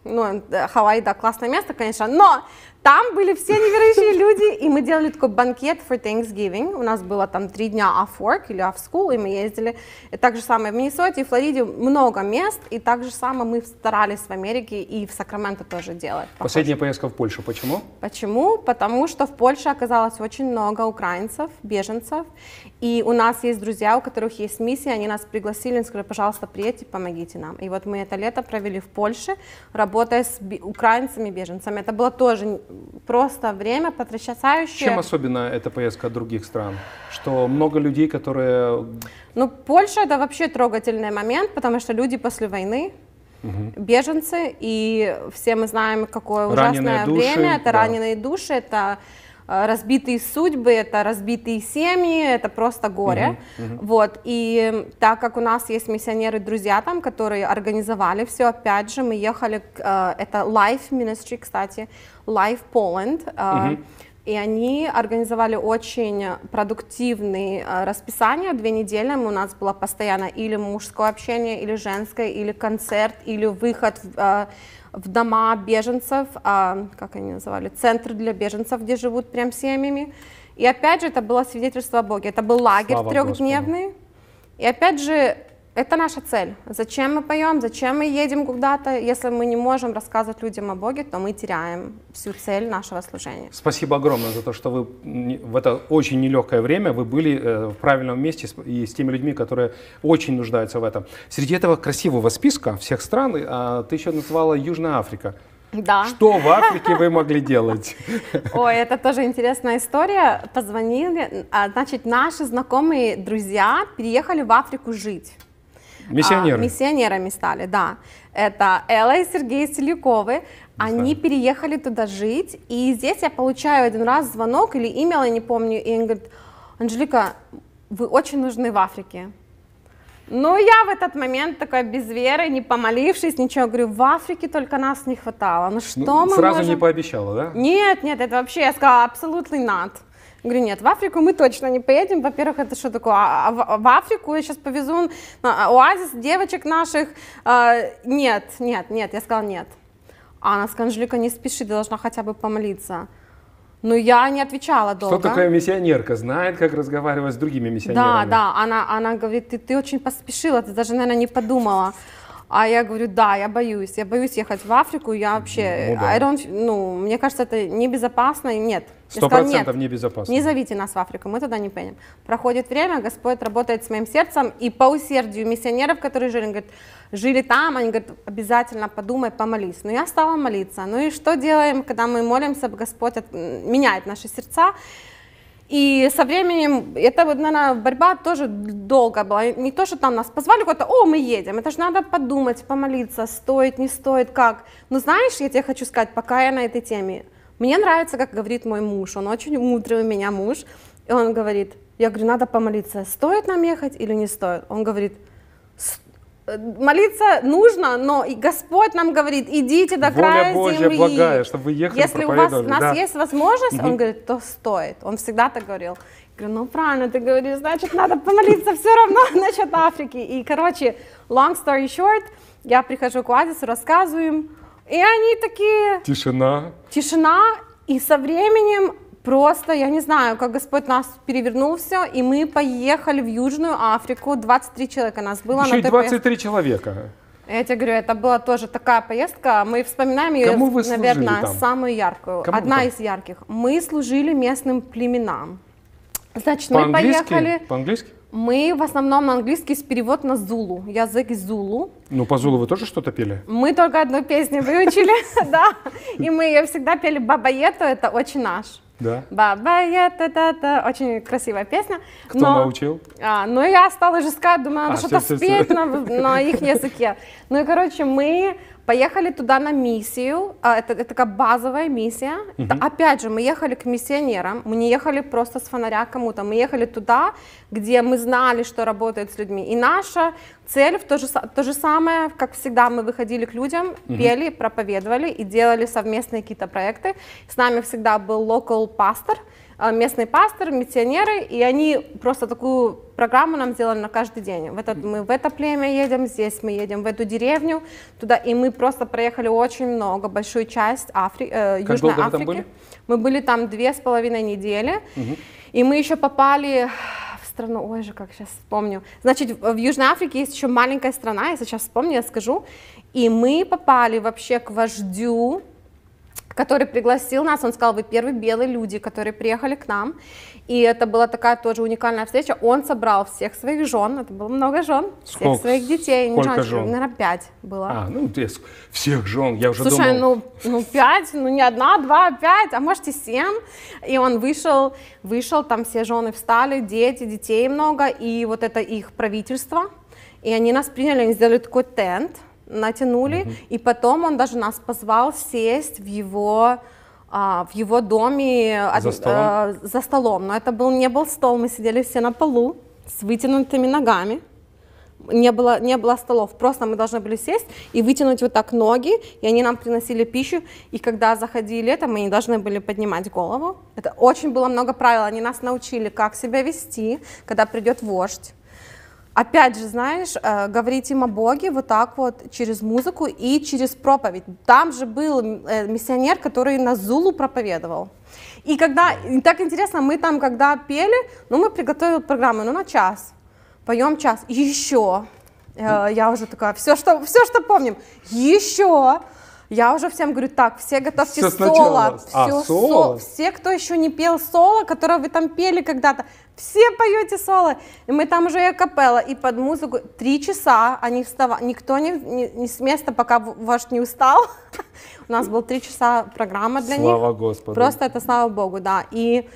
Ну, Хавай, э, да, классное место, конечно, но там были все неверующие люди, и мы делали такой банкет for Thanksgiving. У нас было там три дня off work или off school, и мы ездили. И так же самое в Миннесоте и Флориде много мест, и так же самое мы старались в Америке и в Сакраменто тоже делать. Похоже. Последняя поездка в Польшу, почему? Почему? Потому что в Польше оказалось очень много украинцев, беженцев, и у нас есть друзья, у которых есть миссия, они нас пригласили, они сказали, пожалуйста, приедьте, помогите нам. И вот мы это лето провели в Польше, работая с украинцами-беженцами. Это было тоже просто время потрясающее. Чем особенно эта поездка от других стран? Что много людей, которые... Ну, Польша — это вообще трогательный момент, потому что люди после войны, угу. беженцы, и все мы знаем, какое ужасное раненые время. Души, это да. раненые души, это а, разбитые судьбы, это разбитые семьи, это просто горе. Uh-huh, uh-huh. Вот. И так как у нас есть миссионеры-друзья там, которые организовали все, опять же, мы ехали, к, э, это Life Ministry, кстати, Life Poland. Uh-huh. И они организовали очень продуктивные э, расписания, две недели. У нас было постоянно или мужское общение, или женское, или концерт, или выход в в дома беженцев, а, как они называли, центр для беженцев, где живут прям семьями. И опять же, это было свидетельство о Боге. Это был лагерь Слава трехдневный. Господу. И опять же, это наша цель. Зачем мы поем, зачем мы едем куда-то. Если мы не можем рассказывать людям о Боге, то мы теряем всю цель нашего служения. Спасибо огромное за то, что вы в это очень нелегкое время вы были э, в правильном месте и с теми людьми, которые очень нуждаются в этом. Среди этого красивого списка всех стран э, а, ты еще назвала Южная Африка. Да. Что в Африке вы могли делать? Ой, это тоже интересная история. Позвонили, а, значит, наши знакомые друзья переехали в Африку жить. А, Миссионеры. А, миссионерами стали, да. Это Элла и Сергей Селюковы. Они да. переехали туда жить, и здесь я получаю один раз звонок или имейл, я не помню, и он говорит, Анжелика, вы очень нужны в Африке. Ну, я в этот момент такой без веры, не помолившись, ничего, говорю, в Африке только нас не хватало. Ну, ну что ну, мы Сразу можем... не пообещала, да? Нет, нет, это вообще, я сказала, абсолютно not. Говорю, нет, в Африку мы точно не поедем. Во-первых, это что такое? А, а в, Африку я сейчас повезу на а, оазис девочек наших. Э, нет, нет, нет, я сказала нет. А она сказала, Анжелика, не спеши, ты должна хотя бы помолиться. Но я не отвечала долго. Что такое миссионерка? Знает, как разговаривать с другими миссионерами. Да, да, она, она говорит, ты, ты очень поспешила, ты даже, наверное, не подумала. А я говорю, да, я боюсь, я боюсь ехать в Африку, я вообще, ну, ну да. I don't, ну, мне кажется, это небезопасно, и нет, Сто процентов небезопасно. Не зовите нас в Африку, мы туда не пойдем. Проходит время, Господь работает с моим сердцем, и по усердию миссионеров, которые жили, говорят, жили там, они говорят, обязательно подумай, помолись. Но ну, я стала молиться. Ну и что делаем, когда мы молимся, Господь от... меняет наши сердца? И со временем, это, наверное, борьба тоже долго была. Не то, что там нас позвали куда-то, о, мы едем. Это же надо подумать, помолиться, стоит, не стоит, как. Но знаешь, я тебе хочу сказать, пока я на этой теме, мне нравится, как говорит мой муж, он очень мудрый у меня муж, и он говорит, я говорю, надо помолиться, стоит нам ехать или не стоит? Он говорит, э, молиться нужно, но и Господь нам говорит, идите до Воля края Божья земли. благая, чтобы вы ехали, Если у вас, у нас есть возможность, он говорит, то стоит. Он всегда так говорил. Я говорю, ну правильно ты говоришь, значит, надо помолиться все равно насчет Африки. И, короче, long story short, я прихожу к Оазису, рассказываю им, и они такие... Тишина. Тишина. И со временем просто, я не знаю, как Господь нас перевернул все, и мы поехали в Южную Африку. 23 человека нас было. Еще на и 23 поездке. человека. Я тебе говорю, это была тоже такая поездка. Мы вспоминаем ее, Кому вы наверное, там? самую яркую. Кому Одна там? из ярких. Мы служили местным племенам. Значит, по мы поехали. По-английски? Мы в основном на английский с перевод на зулу, язык зулу. Ну, по зулу вы тоже что-то пели? Мы только одну песню выучили, да. И мы ее всегда пели «Бабаету», это очень наш. Да. Баба, я да, та Очень красивая песня. Кто научил? А, ну, я стала же искать, думаю, надо а, что-то спеть на их языке. Ну и, короче, мы Поехали туда на миссию, а, это, это такая базовая миссия. Угу. опять же, мы ехали к миссионерам, мы не ехали просто с фонаря кому-то, мы ехали туда, где мы знали, что работает с людьми. И наша цель в то же, то же самое, как всегда, мы выходили к людям, угу. пели, проповедовали и делали совместные какие-то проекты. С нами всегда был local пастор, а, местный пастор, миссионеры, и они просто такую программу нам сделали на каждый день. В этот, мы в это племя едем, здесь мы едем в эту деревню, туда, и мы просто проехали очень много, большую часть Афри, э, как Южной долго Африки. Вы там были? Мы были там две с половиной недели, угу. и мы еще попали страну, ой же, как сейчас вспомню. Значит, в Южной Африке есть еще маленькая страна, я сейчас вспомню, я скажу. И мы попали вообще к вождю который пригласил нас, он сказал, вы первые белые люди, которые приехали к нам, и это была такая тоже уникальная встреча, он собрал всех своих жен, это было много жен, всех своих детей, Сколько жен, жен? наверное, пять было. А, ну, всех жен, я уже Слушай, думал. ну, ну, пять, ну, не одна, два, пять, а может и семь, и он вышел, вышел, там все жены встали, дети, детей много, и вот это их правительство, и они нас приняли, они сделали такой тент, натянули, mm-hmm. и потом он даже нас позвал сесть в его а, в его доме а, за столом. А, за столом. Но это был не был стол, мы сидели все на полу с вытянутыми ногами. Не было, не было столов, просто мы должны были сесть и вытянуть вот так ноги, и они нам приносили пищу, и когда заходили это, мы не должны были поднимать голову. Это очень было много правил, они нас научили, как себя вести, когда придет вождь, опять же, знаешь, э, говорить им о Боге вот так вот через музыку и через проповедь. Там же был э, миссионер, который на Зулу проповедовал. И когда, и так интересно, мы там, когда пели, ну, мы приготовили программу, ну, на час, поем час, еще, э, я уже такая, все, что, все, что помним, еще, я уже всем говорю, так, все готовьте все соло. Все, а, соло. соло. Все, кто еще не пел соло, которое вы там пели когда-то, все поете соло. И мы там уже и капелла, и под музыку. Три часа они вставали. Никто не, не, не с места, пока ваш не устал. У нас был три часа программа для слава них. Слава Господу. Просто это слава Богу, да. И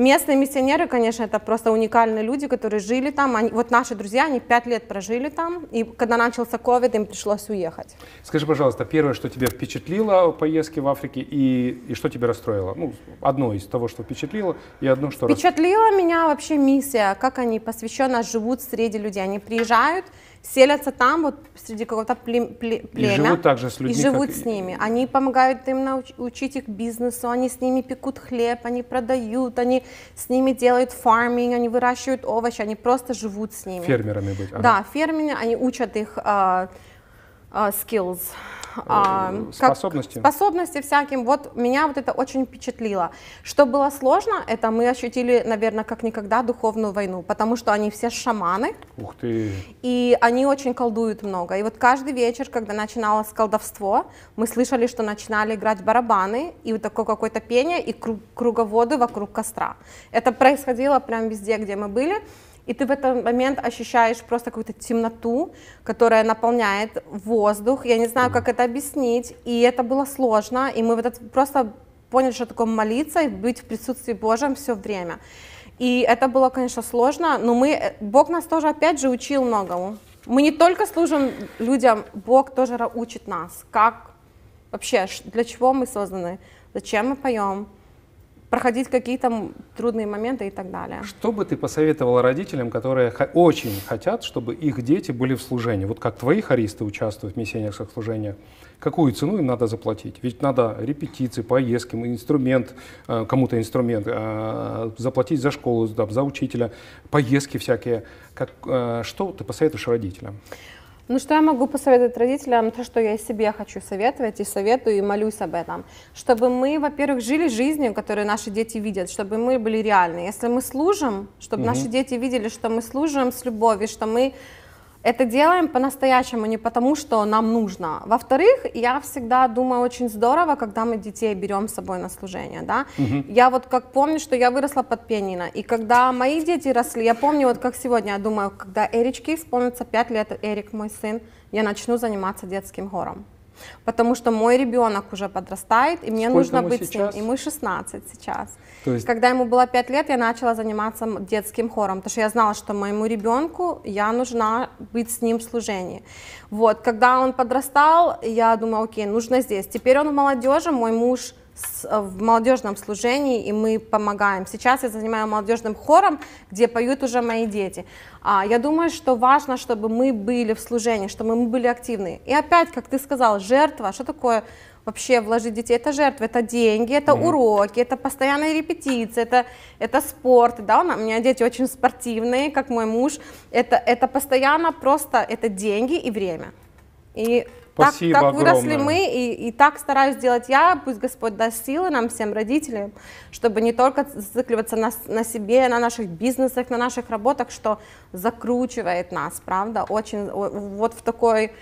Местные миссионеры, конечно, это просто уникальные люди, которые жили там. Они, вот наши друзья, они пять лет прожили там, и когда начался ковид, им пришлось уехать. Скажи, пожалуйста, первое, что тебя впечатлило о поездке в Африке, и, и что тебя расстроило? Ну, одно из того, что впечатлило, и одно, что... Впечатлила меня вообще миссия, как они посвященно живут среди людей. Они приезжают, селятся там, вот среди какого-то племя. И живут также с людьми. И живут как... с ними. Они помогают им науч- учить их бизнесу, они с ними пекут хлеб, они продают, они с ними делают фарминг, они выращивают овощи, они просто живут с ними. Фермерами быть. Ага. Да, фермерами. они учат их uh, uh, skills а, э, способности. Как, способности всяким. Вот меня вот это очень впечатлило. Что было сложно, это мы ощутили, наверное, как никогда духовную войну, потому что они все шаманы. Ух ты! И они очень колдуют много. И вот каждый вечер, когда начиналось колдовство, мы слышали, что начинали играть барабаны и вот такое какое-то пение и круг, круговоды вокруг костра. Это происходило прям везде, где мы были и ты в этот момент ощущаешь просто какую-то темноту, которая наполняет воздух. Я не знаю, как это объяснить, и это было сложно, и мы вот это просто поняли, что такое молиться и быть в присутствии Божьем все время. И это было, конечно, сложно, но мы, э, Бог нас тоже, опять же, учил многому. Мы не только служим людям, Бог тоже учит нас, как вообще, для чего мы созданы, зачем мы поем, проходить какие-то трудные моменты и так далее. Что бы ты посоветовала родителям, которые очень хотят, чтобы их дети были в служении? Вот как твои хористы участвуют в миссионерских служениях, какую цену им надо заплатить? Ведь надо репетиции, поездки, инструмент, э, кому-то инструмент, э, заплатить за школу, за учителя, поездки всякие. Как, э, что ты посоветуешь родителям? Ну, что я могу посоветовать родителям? То, что я себе хочу советовать и советую, и молюсь об этом. Чтобы мы, во-первых, жили жизнью, которую наши дети видят, чтобы мы были реальны. Если мы служим, чтобы угу. наши дети видели, что мы служим с любовью, что мы это делаем по-настоящему, не потому, что нам нужно. Во-вторых, я всегда думаю, очень здорово, когда мы детей берем с собой на служение, да. Угу. Я вот как помню, что я выросла под пенина, и когда мои дети росли, я помню вот как сегодня, я думаю, когда Эричке исполнится 5 лет, Эрик мой сын, я начну заниматься детским хором потому что мой ребенок уже подрастает, и мне Сколько нужно быть сейчас? с ним. И мы 16 сейчас. То есть... Когда ему было 5 лет, я начала заниматься детским хором, потому что я знала, что моему ребенку я нужна быть с ним в служении. Вот, когда он подрастал, я думала, окей, нужно здесь. Теперь он в молодежи, мой муж Э, в молодежном служении, и мы помогаем. Сейчас я занимаю молодежным хором, где поют уже мои дети. А, я думаю, что важно, чтобы мы были в служении, чтобы мы были активны. И опять, как ты сказал, жертва, что такое вообще вложить детей? Это жертва, это деньги, это mm-hmm. уроки, это постоянные репетиции, это, это спорт, да, у меня дети очень спортивные, как мой муж, это, это постоянно просто, это деньги и время. И Спасибо так, так выросли огромное. мы, и, и так стараюсь сделать я. Пусть Господь даст силы нам, всем родителям, чтобы не только зацикливаться на, на себе, на наших бизнесах, на наших работах, что закручивает нас, правда? Очень вот в такой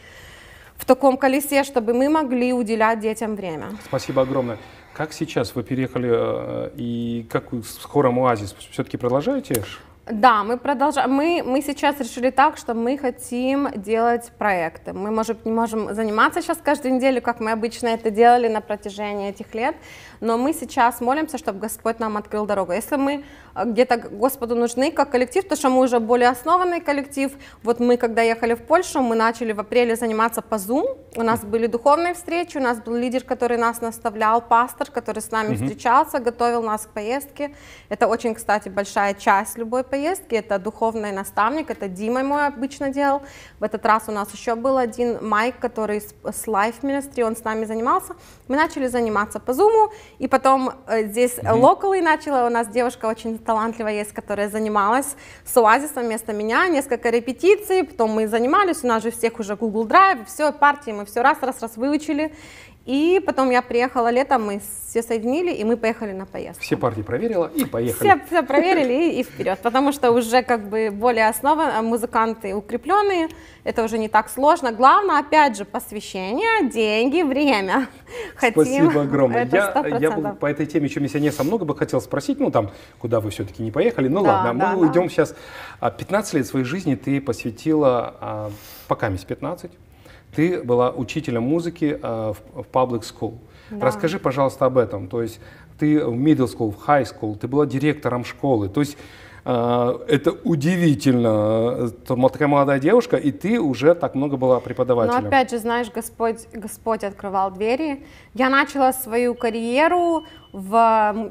в таком колесе, чтобы мы могли уделять детям время. Спасибо огромное. Как сейчас вы переехали э, и как с хором «Оазис» все-таки продолжаете да, мы продолжаем. Мы, мы сейчас решили так, что мы хотим делать проекты. Мы, может, не можем заниматься сейчас каждую неделю, как мы обычно это делали на протяжении этих лет, но мы сейчас молимся, чтобы Господь нам открыл дорогу. Если мы э, где-то Господу нужны как коллектив, то что мы уже более основанный коллектив, вот мы, когда ехали в Польшу, мы начали в апреле заниматься по Zoom, у нас были духовные встречи, у нас был лидер, который нас наставлял, пастор, который с нами угу. встречался, готовил нас к поездке. Это очень, кстати, большая часть любой поездки, это духовный наставник, это Дима мой обычно делал. В этот раз у нас еще был один Майк, который с Life Ministry, он с нами занимался. Мы начали заниматься по Zoom, и потом э, здесь mm-hmm. Э, locally начала, у нас девушка очень талантливая есть, которая занималась с Оазисом вместо меня, несколько репетиций, потом мы занимались, у нас же всех уже Google Drive, все, партии мы все раз-раз-раз выучили, и потом я приехала летом, мы все соединили, и мы поехали на поездку. Все партии проверила и поехали. Все, все проверили и, и вперед, потому что уже как бы более основа, а, музыканты укрепленные, это уже не так сложно. Главное, опять же, посвящение, деньги, время. Хотим Спасибо огромное. Я, я был по этой теме еще миссионерса много бы хотел спросить, ну там, куда вы все-таки не поехали, ну да, ладно, да, мы да. идем сейчас. 15 лет своей жизни ты посвятила, а, пока мисс 15, ты была учителем музыки э, в, в public school. Да. Расскажи, пожалуйста, об этом. То есть ты в middle school, в high school, ты была директором школы. То есть э, это удивительно. Э, такая молодая девушка, и ты уже так много была преподавателем. Но опять же, знаешь, Господь, Господь открывал двери. Я начала свою карьеру в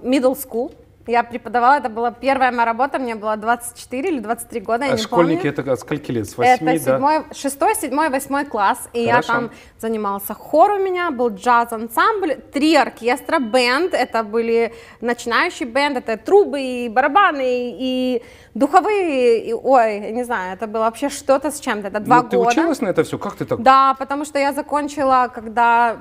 middle school. Я преподавала, это была первая моя работа, мне было 24 или 23 года, а не школьники помню. это скольки лет? С 8 это 7, да? 6, 7, 8 класс, и Хорошо. я там занимался хор у меня, был джаз-ансамбль, три оркестра, бенд, это были начинающий бенд, это трубы и барабаны и духовые, ой, я не знаю, это было вообще что-то с чем-то, это два ну, года. ты училась на это все? Как ты так? Да, потому что я закончила, когда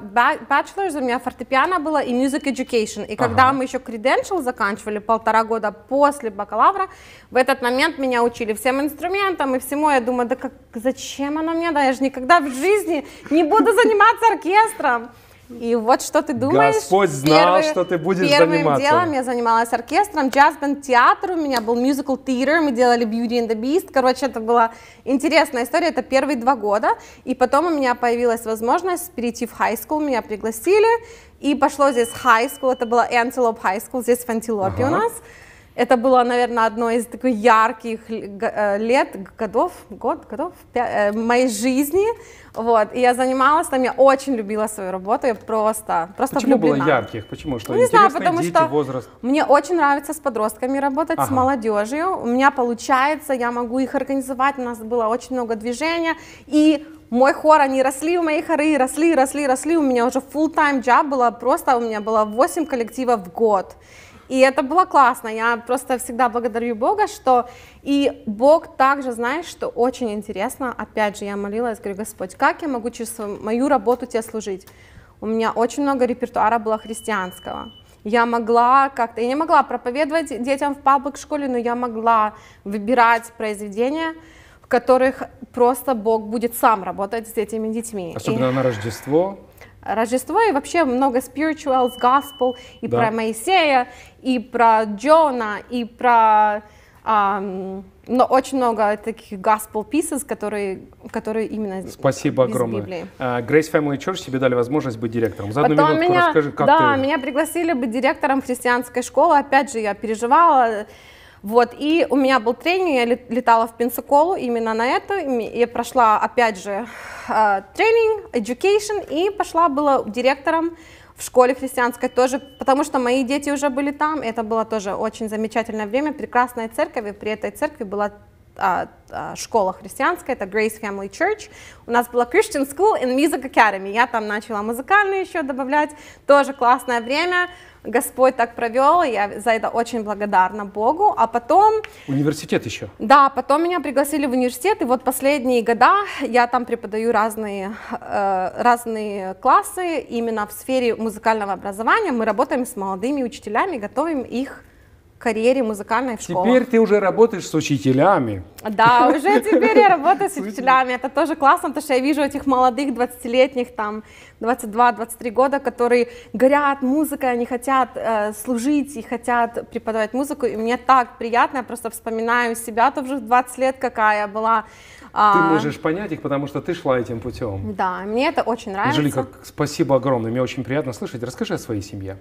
bachelor's, у меня фортепиано было и music education, и ага. когда мы еще credential заканчивали полтора года после бакалавра, в этот момент меня учили всем инструментам и всему, я думаю, да как, зачем оно мне, да я же никогда в жизни не буду заниматься оркестром. И вот что ты думаешь? Господь знал, первый, что ты будешь первым заниматься. Первым делом я занималась оркестром, джаз-бенд, театр. У меня был мюзикл театр, мы делали Beauty and the Beast. Короче, это была интересная история. Это первые два года. И потом у меня появилась возможность перейти в high school. Меня пригласили. И пошло здесь high school. Это была Antelope High School здесь в Антилопе ага. у нас. Это было, наверное, одно из таких ярких э, лет, годов, год, годов э, моей жизни. Вот, и я занималась там, я очень любила свою работу, я просто, просто Почему влюблена. было ярких? Почему? Что ну, не знаю, потому дети, что возраст? мне очень нравится с подростками работать, ага. с молодежью. У меня получается, я могу их организовать, у нас было очень много движения, и мой хор, они росли, у мои хоры росли, росли, росли, у меня уже full-time job было, просто у меня было 8 коллективов в год. И это было классно. Я просто всегда благодарю Бога, что и Бог также знает, что очень интересно. Опять же, я молилась, говорю, Господь, как я могу через мою работу тебе служить? У меня очень много репертуара было христианского. Я могла как-то, я не могла проповедовать детям в паблик школе, но я могла выбирать произведения, в которых просто Бог будет сам работать с этими детьми. Особенно и... на Рождество, Рождество и вообще много spirituals, gospel, и да. про Моисея, и про Джона, и про... Um, но очень много таких gospel pieces, которые, которые именно Спасибо из огромное. Библии. Uh, Grace Family Church тебе дали возможность быть директором. За Потом одну минутку меня, расскажи, как да, ты... Да, меня пригласили быть директором христианской школы. Опять же, я переживала вот, и у меня был тренинг, я летала в Пенсаколу именно на это, и прошла, опять же, а, тренинг, education, и пошла, была директором в школе христианской тоже, потому что мои дети уже были там, это было тоже очень замечательное время, прекрасная церковь, и при этой церкви была а, а, школа христианская, это Grace Family Church. У нас была Christian School and Music Academy. Я там начала музыкальные еще добавлять. Тоже классное время. Господь так провел, я за это очень благодарна Богу. А потом... Университет еще? Да, потом меня пригласили в университет, и вот последние года я там преподаю разные, э, разные классы именно в сфере музыкального образования. Мы работаем с молодыми учителями, готовим их карьере музыкальной в школе. Теперь ты уже работаешь с учителями. Да, уже теперь я работаю с учителями. Это тоже классно, потому что я вижу этих молодых 20-летних, там, 22-23 года, которые горят музыкой, они хотят э, служить и хотят преподавать музыку. И мне так приятно, я просто вспоминаю себя тоже в 20 лет, какая я была. А. Ты можешь понять их, потому что ты шла этим путем. Да, мне это очень нравится. Анжелика, спасибо огромное, мне очень приятно слышать. Расскажи о своей семье.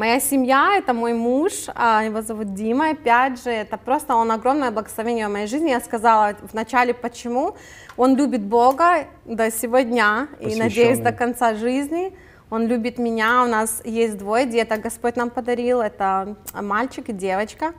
Моя семья — это мой муж, а, его зовут Дима, опять же, это просто он огромное благословение в моей жизни. Я сказала вначале, почему. Он любит Бога до сегодня и, надеюсь, до конца жизни. Он любит меня, у нас есть двое деток, Господь нам подарил, это мальчик и девочка.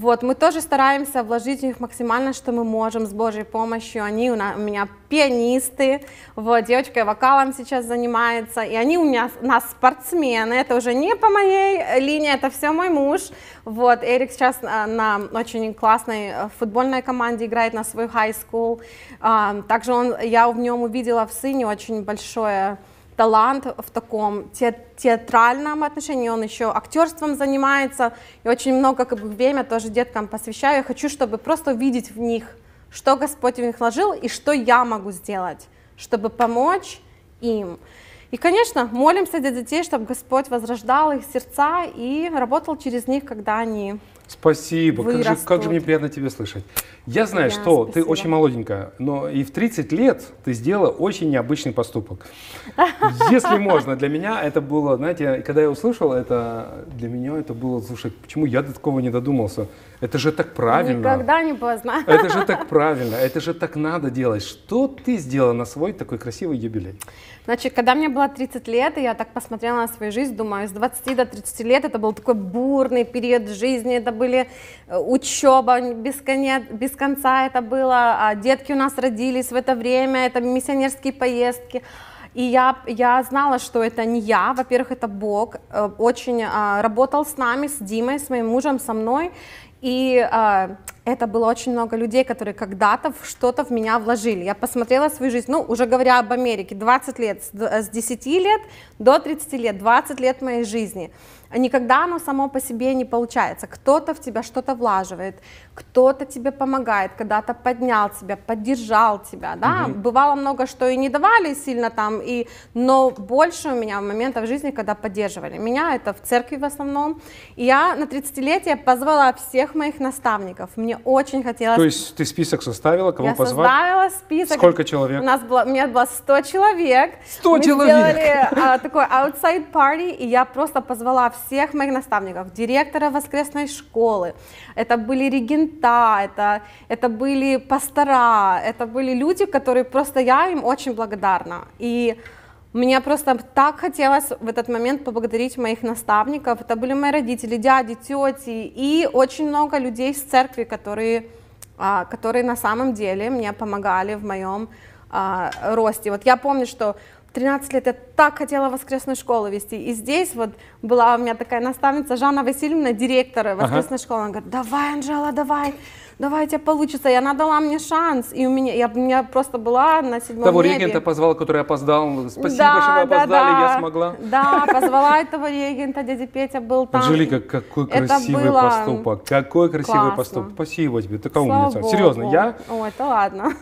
Вот, мы тоже стараемся вложить в них максимально, что мы можем, с Божьей помощью. Они у, нас, у меня пианисты, вот, девочка вокалом сейчас занимается, и они у меня, у нас спортсмены, это уже не по моей э, линии, это все мой муж. Вот, Эрик сейчас на, э, на очень классной э, футбольной команде играет на свой high school. А, также он, я в нем увидела в сыне очень большое талант в таком те, театральном отношении, он еще актерством занимается, и очень много как бы, время тоже деткам посвящаю. Я хочу, чтобы просто увидеть в них, что Господь в них вложил и что я могу сделать, чтобы помочь им. И, конечно, молимся для детей, чтобы Господь возрождал их сердца и работал через них, когда они Спасибо, как же, как же мне приятно тебя слышать. Я знаю, да, что спасибо. ты очень молоденькая, но и в 30 лет ты сделала очень необычный поступок. Если можно, для меня это было, знаете, когда я услышал это, для меня это было, слушай, почему я до такого не додумался? Это же так правильно. Никогда не поздно. Это же так правильно, это же так надо делать. Что ты сделала на свой такой красивый юбилей? Значит, когда мне было 30 лет, и я так посмотрела на свою жизнь, думаю, с 20 до 30 лет это был такой бурный период жизни, это были э, учеба без, конец, без конца, это было, а детки у нас родились в это время, это миссионерские поездки. И я, я знала, что это не я, во-первых, это Бог, э, очень а, работал с нами, с Димой, с моим мужем, со мной, и а, это было очень много людей, которые когда-то что-то в меня вложили. Я посмотрела свою жизнь, ну, уже говоря об Америке, 20 лет, с 10 э, лет до 30 лет, 20 лет моей жизни. Никогда оно само по себе не получается. Кто-то в тебя что-то влаживает, кто-то тебе помогает, когда-то поднял тебя, поддержал тебя, да. Угу. Бывало много, что и не давали сильно там, и, но больше у меня моментов в жизни, когда поддерживали. Меня это в церкви в основном. И я на 30-летие позвала всех моих наставников. Мне очень хотелось... То есть ты список составила, кого я позвать? Я составила список. Сколько человек? У, нас было, у меня было 100 человек. 100 Мы человек? Мы сделали а, такой outside party, и я просто позвала всех моих наставников, директора воскресной школы, это были регента, это, это были пастора, это были люди, которые просто я им очень благодарна. И мне просто так хотелось в этот момент поблагодарить моих наставников. Это были мои родители, дяди, тети и очень много людей из церкви, которые, а, которые на самом деле мне помогали в моем а, росте. Вот я помню, что 13 лет я так хотела воскресную школу вести. И здесь вот была у меня такая наставница Жанна Васильевна, директор воскресной ага. школы. Она говорит, давай, Анжела, давай, давай, у тебя получится. И она дала мне шанс. И у меня, я, у меня просто была на седьмом Того небе. регента позвала, который опоздал. Спасибо, да, что вы опоздали, да. я смогла. Да, позвала этого регента, дядя Петя был там. Анжелика, какой Это красивый было... поступок. Какой красивый Классно. поступок. Спасибо тебе, такая Слава умница. Богу. Серьезно, я... Ой, это ладно.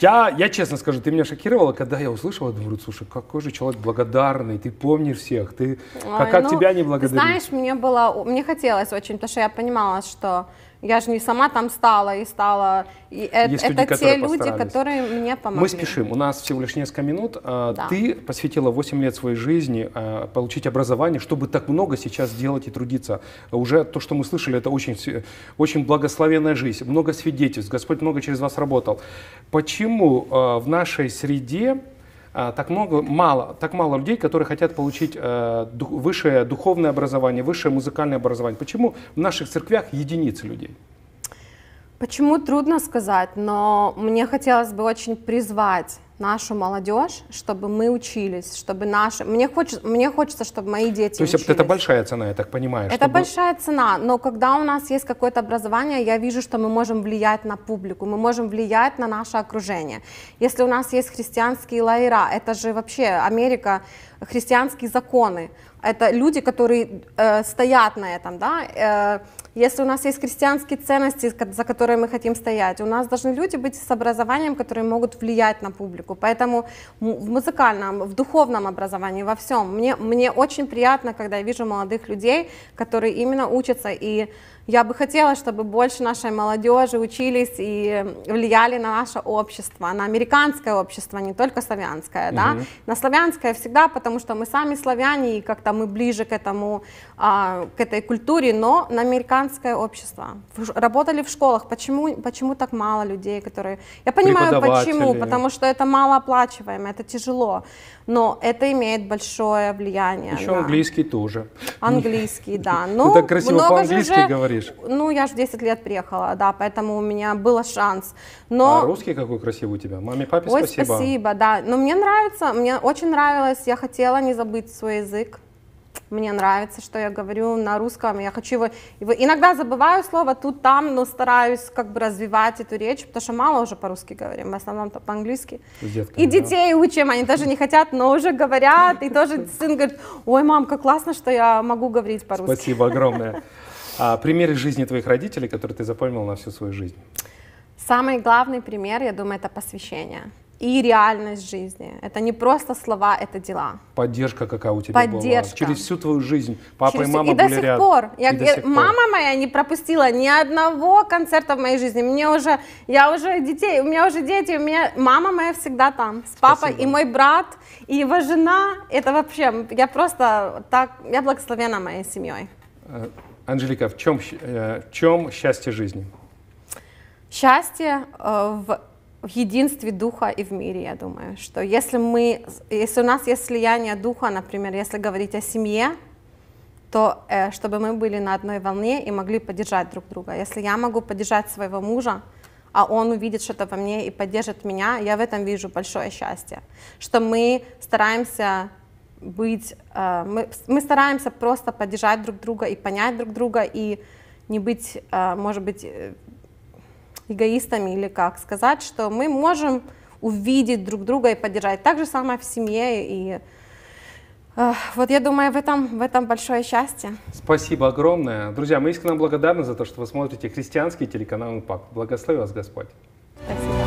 Я, я честно скажу, ты меня шокировала, когда я услышала, думаю, слушай, какой же человек благодарный, ты помнишь всех, ты Ой, как, как ну, тебя не благодаришь. Знаешь, мне было, мне хотелось очень, потому что я понимала, что я же не сама там стала и стала. И э, это, Есть это люди, те люди, которые мне помогли. Мы спешим. У нас всего лишь несколько минут. А, да. Ты посвятила 8 лет своей жизни а, получить образование, чтобы так много сейчас делать и трудиться. Уже то, что мы слышали, это очень, очень благословенная жизнь. Много свидетельств. Господь много через вас работал. Почему а, в нашей среде а, так много, мало, так мало людей, которые хотят получить э, высшее духовное образование, высшее музыкальное образование. Почему в наших церквях единицы людей? Почему трудно сказать, но мне хотелось бы очень призвать нашу молодежь, чтобы мы учились, чтобы наши... Мне, хочется, мне хочется, чтобы мои дети То есть учились. это большая цена, я так понимаю? Это чтобы... большая цена, но когда у нас есть какое-то образование, я вижу, что мы можем влиять на публику, мы можем влиять на наше окружение. Если у нас есть христианские лайера, это же вообще Америка, христианские законы, это люди, которые э, стоят на этом, да, э, если у нас есть христианские ценности, за которые мы хотим стоять, у нас должны люди быть с образованием, которые могут влиять на публику, поэтому в музыкальном, в духовном образовании, во всем, мне, мне очень приятно, когда я вижу молодых людей, которые именно учатся и я бы хотела, чтобы больше нашей молодежи учились и влияли на наше общество, на американское общество, не только славянское, угу. да, на славянское всегда, потому что мы сами славяне и как-то мы ближе к этому, а, к этой культуре, но на американское общество. Работали в школах, почему, почему так мало людей, которые... Я понимаю, почему, потому что это малооплачиваемо, это тяжело, но это имеет большое влияние. Еще на... английский тоже. Английский, да. Ну, Ты так красиво по-английски же... говоришь. Ну, я же 10 лет приехала, да, поэтому у меня был шанс. Но... А русский какой красивый у тебя. Маме, папе Ой, спасибо. спасибо, да. Но мне нравится, мне очень нравилось, я хотела не забыть свой язык мне нравится, что я говорю на русском, я хочу его, его... Иногда забываю слово тут-там, но стараюсь как бы развивать эту речь, потому что мало уже по-русски говорим, в основном-то по-английски. И детей да. учим, они даже не хотят, но уже говорят, и тоже сын говорит, ой, мам, как классно, что я могу говорить по-русски. Спасибо огромное. А примеры жизни твоих родителей, которые ты запомнил на всю свою жизнь? Самый главный пример, я думаю, это посвящение и реальность жизни. Это не просто слова, это дела. Поддержка какая у тебя Поддержка. была? Через всю твою жизнь папа Через... и мама и были до сих рядом. Пор. Я, и до сих пор. Мама моя не пропустила ни одного концерта в моей жизни. Мне уже, я уже детей, у меня уже дети, у меня мама моя всегда там с папой Спасибо. и мой брат и его жена. Это вообще, я просто так, я благословена моей семьей. Э, Анжелика, в чем, э, в чем счастье жизни? Счастье э, в в единстве духа и в мире, я думаю, что если мы, если у нас есть слияние духа, например, если говорить о семье, то э, чтобы мы были на одной волне и могли поддержать друг друга. Если я могу поддержать своего мужа, а он увидит что-то во мне и поддержит меня, я в этом вижу большое счастье, что мы стараемся быть, э, мы, мы стараемся просто поддержать друг друга и понять друг друга и не быть, э, может быть э, эгоистами или как, сказать, что мы можем увидеть друг друга и поддержать. Так же самое в семье и э, вот я думаю, в этом, в этом большое счастье. Спасибо огромное. Друзья, мы искренне благодарны за то, что вы смотрите христианский телеканал «Импакт». Благослови вас Господь. Спасибо.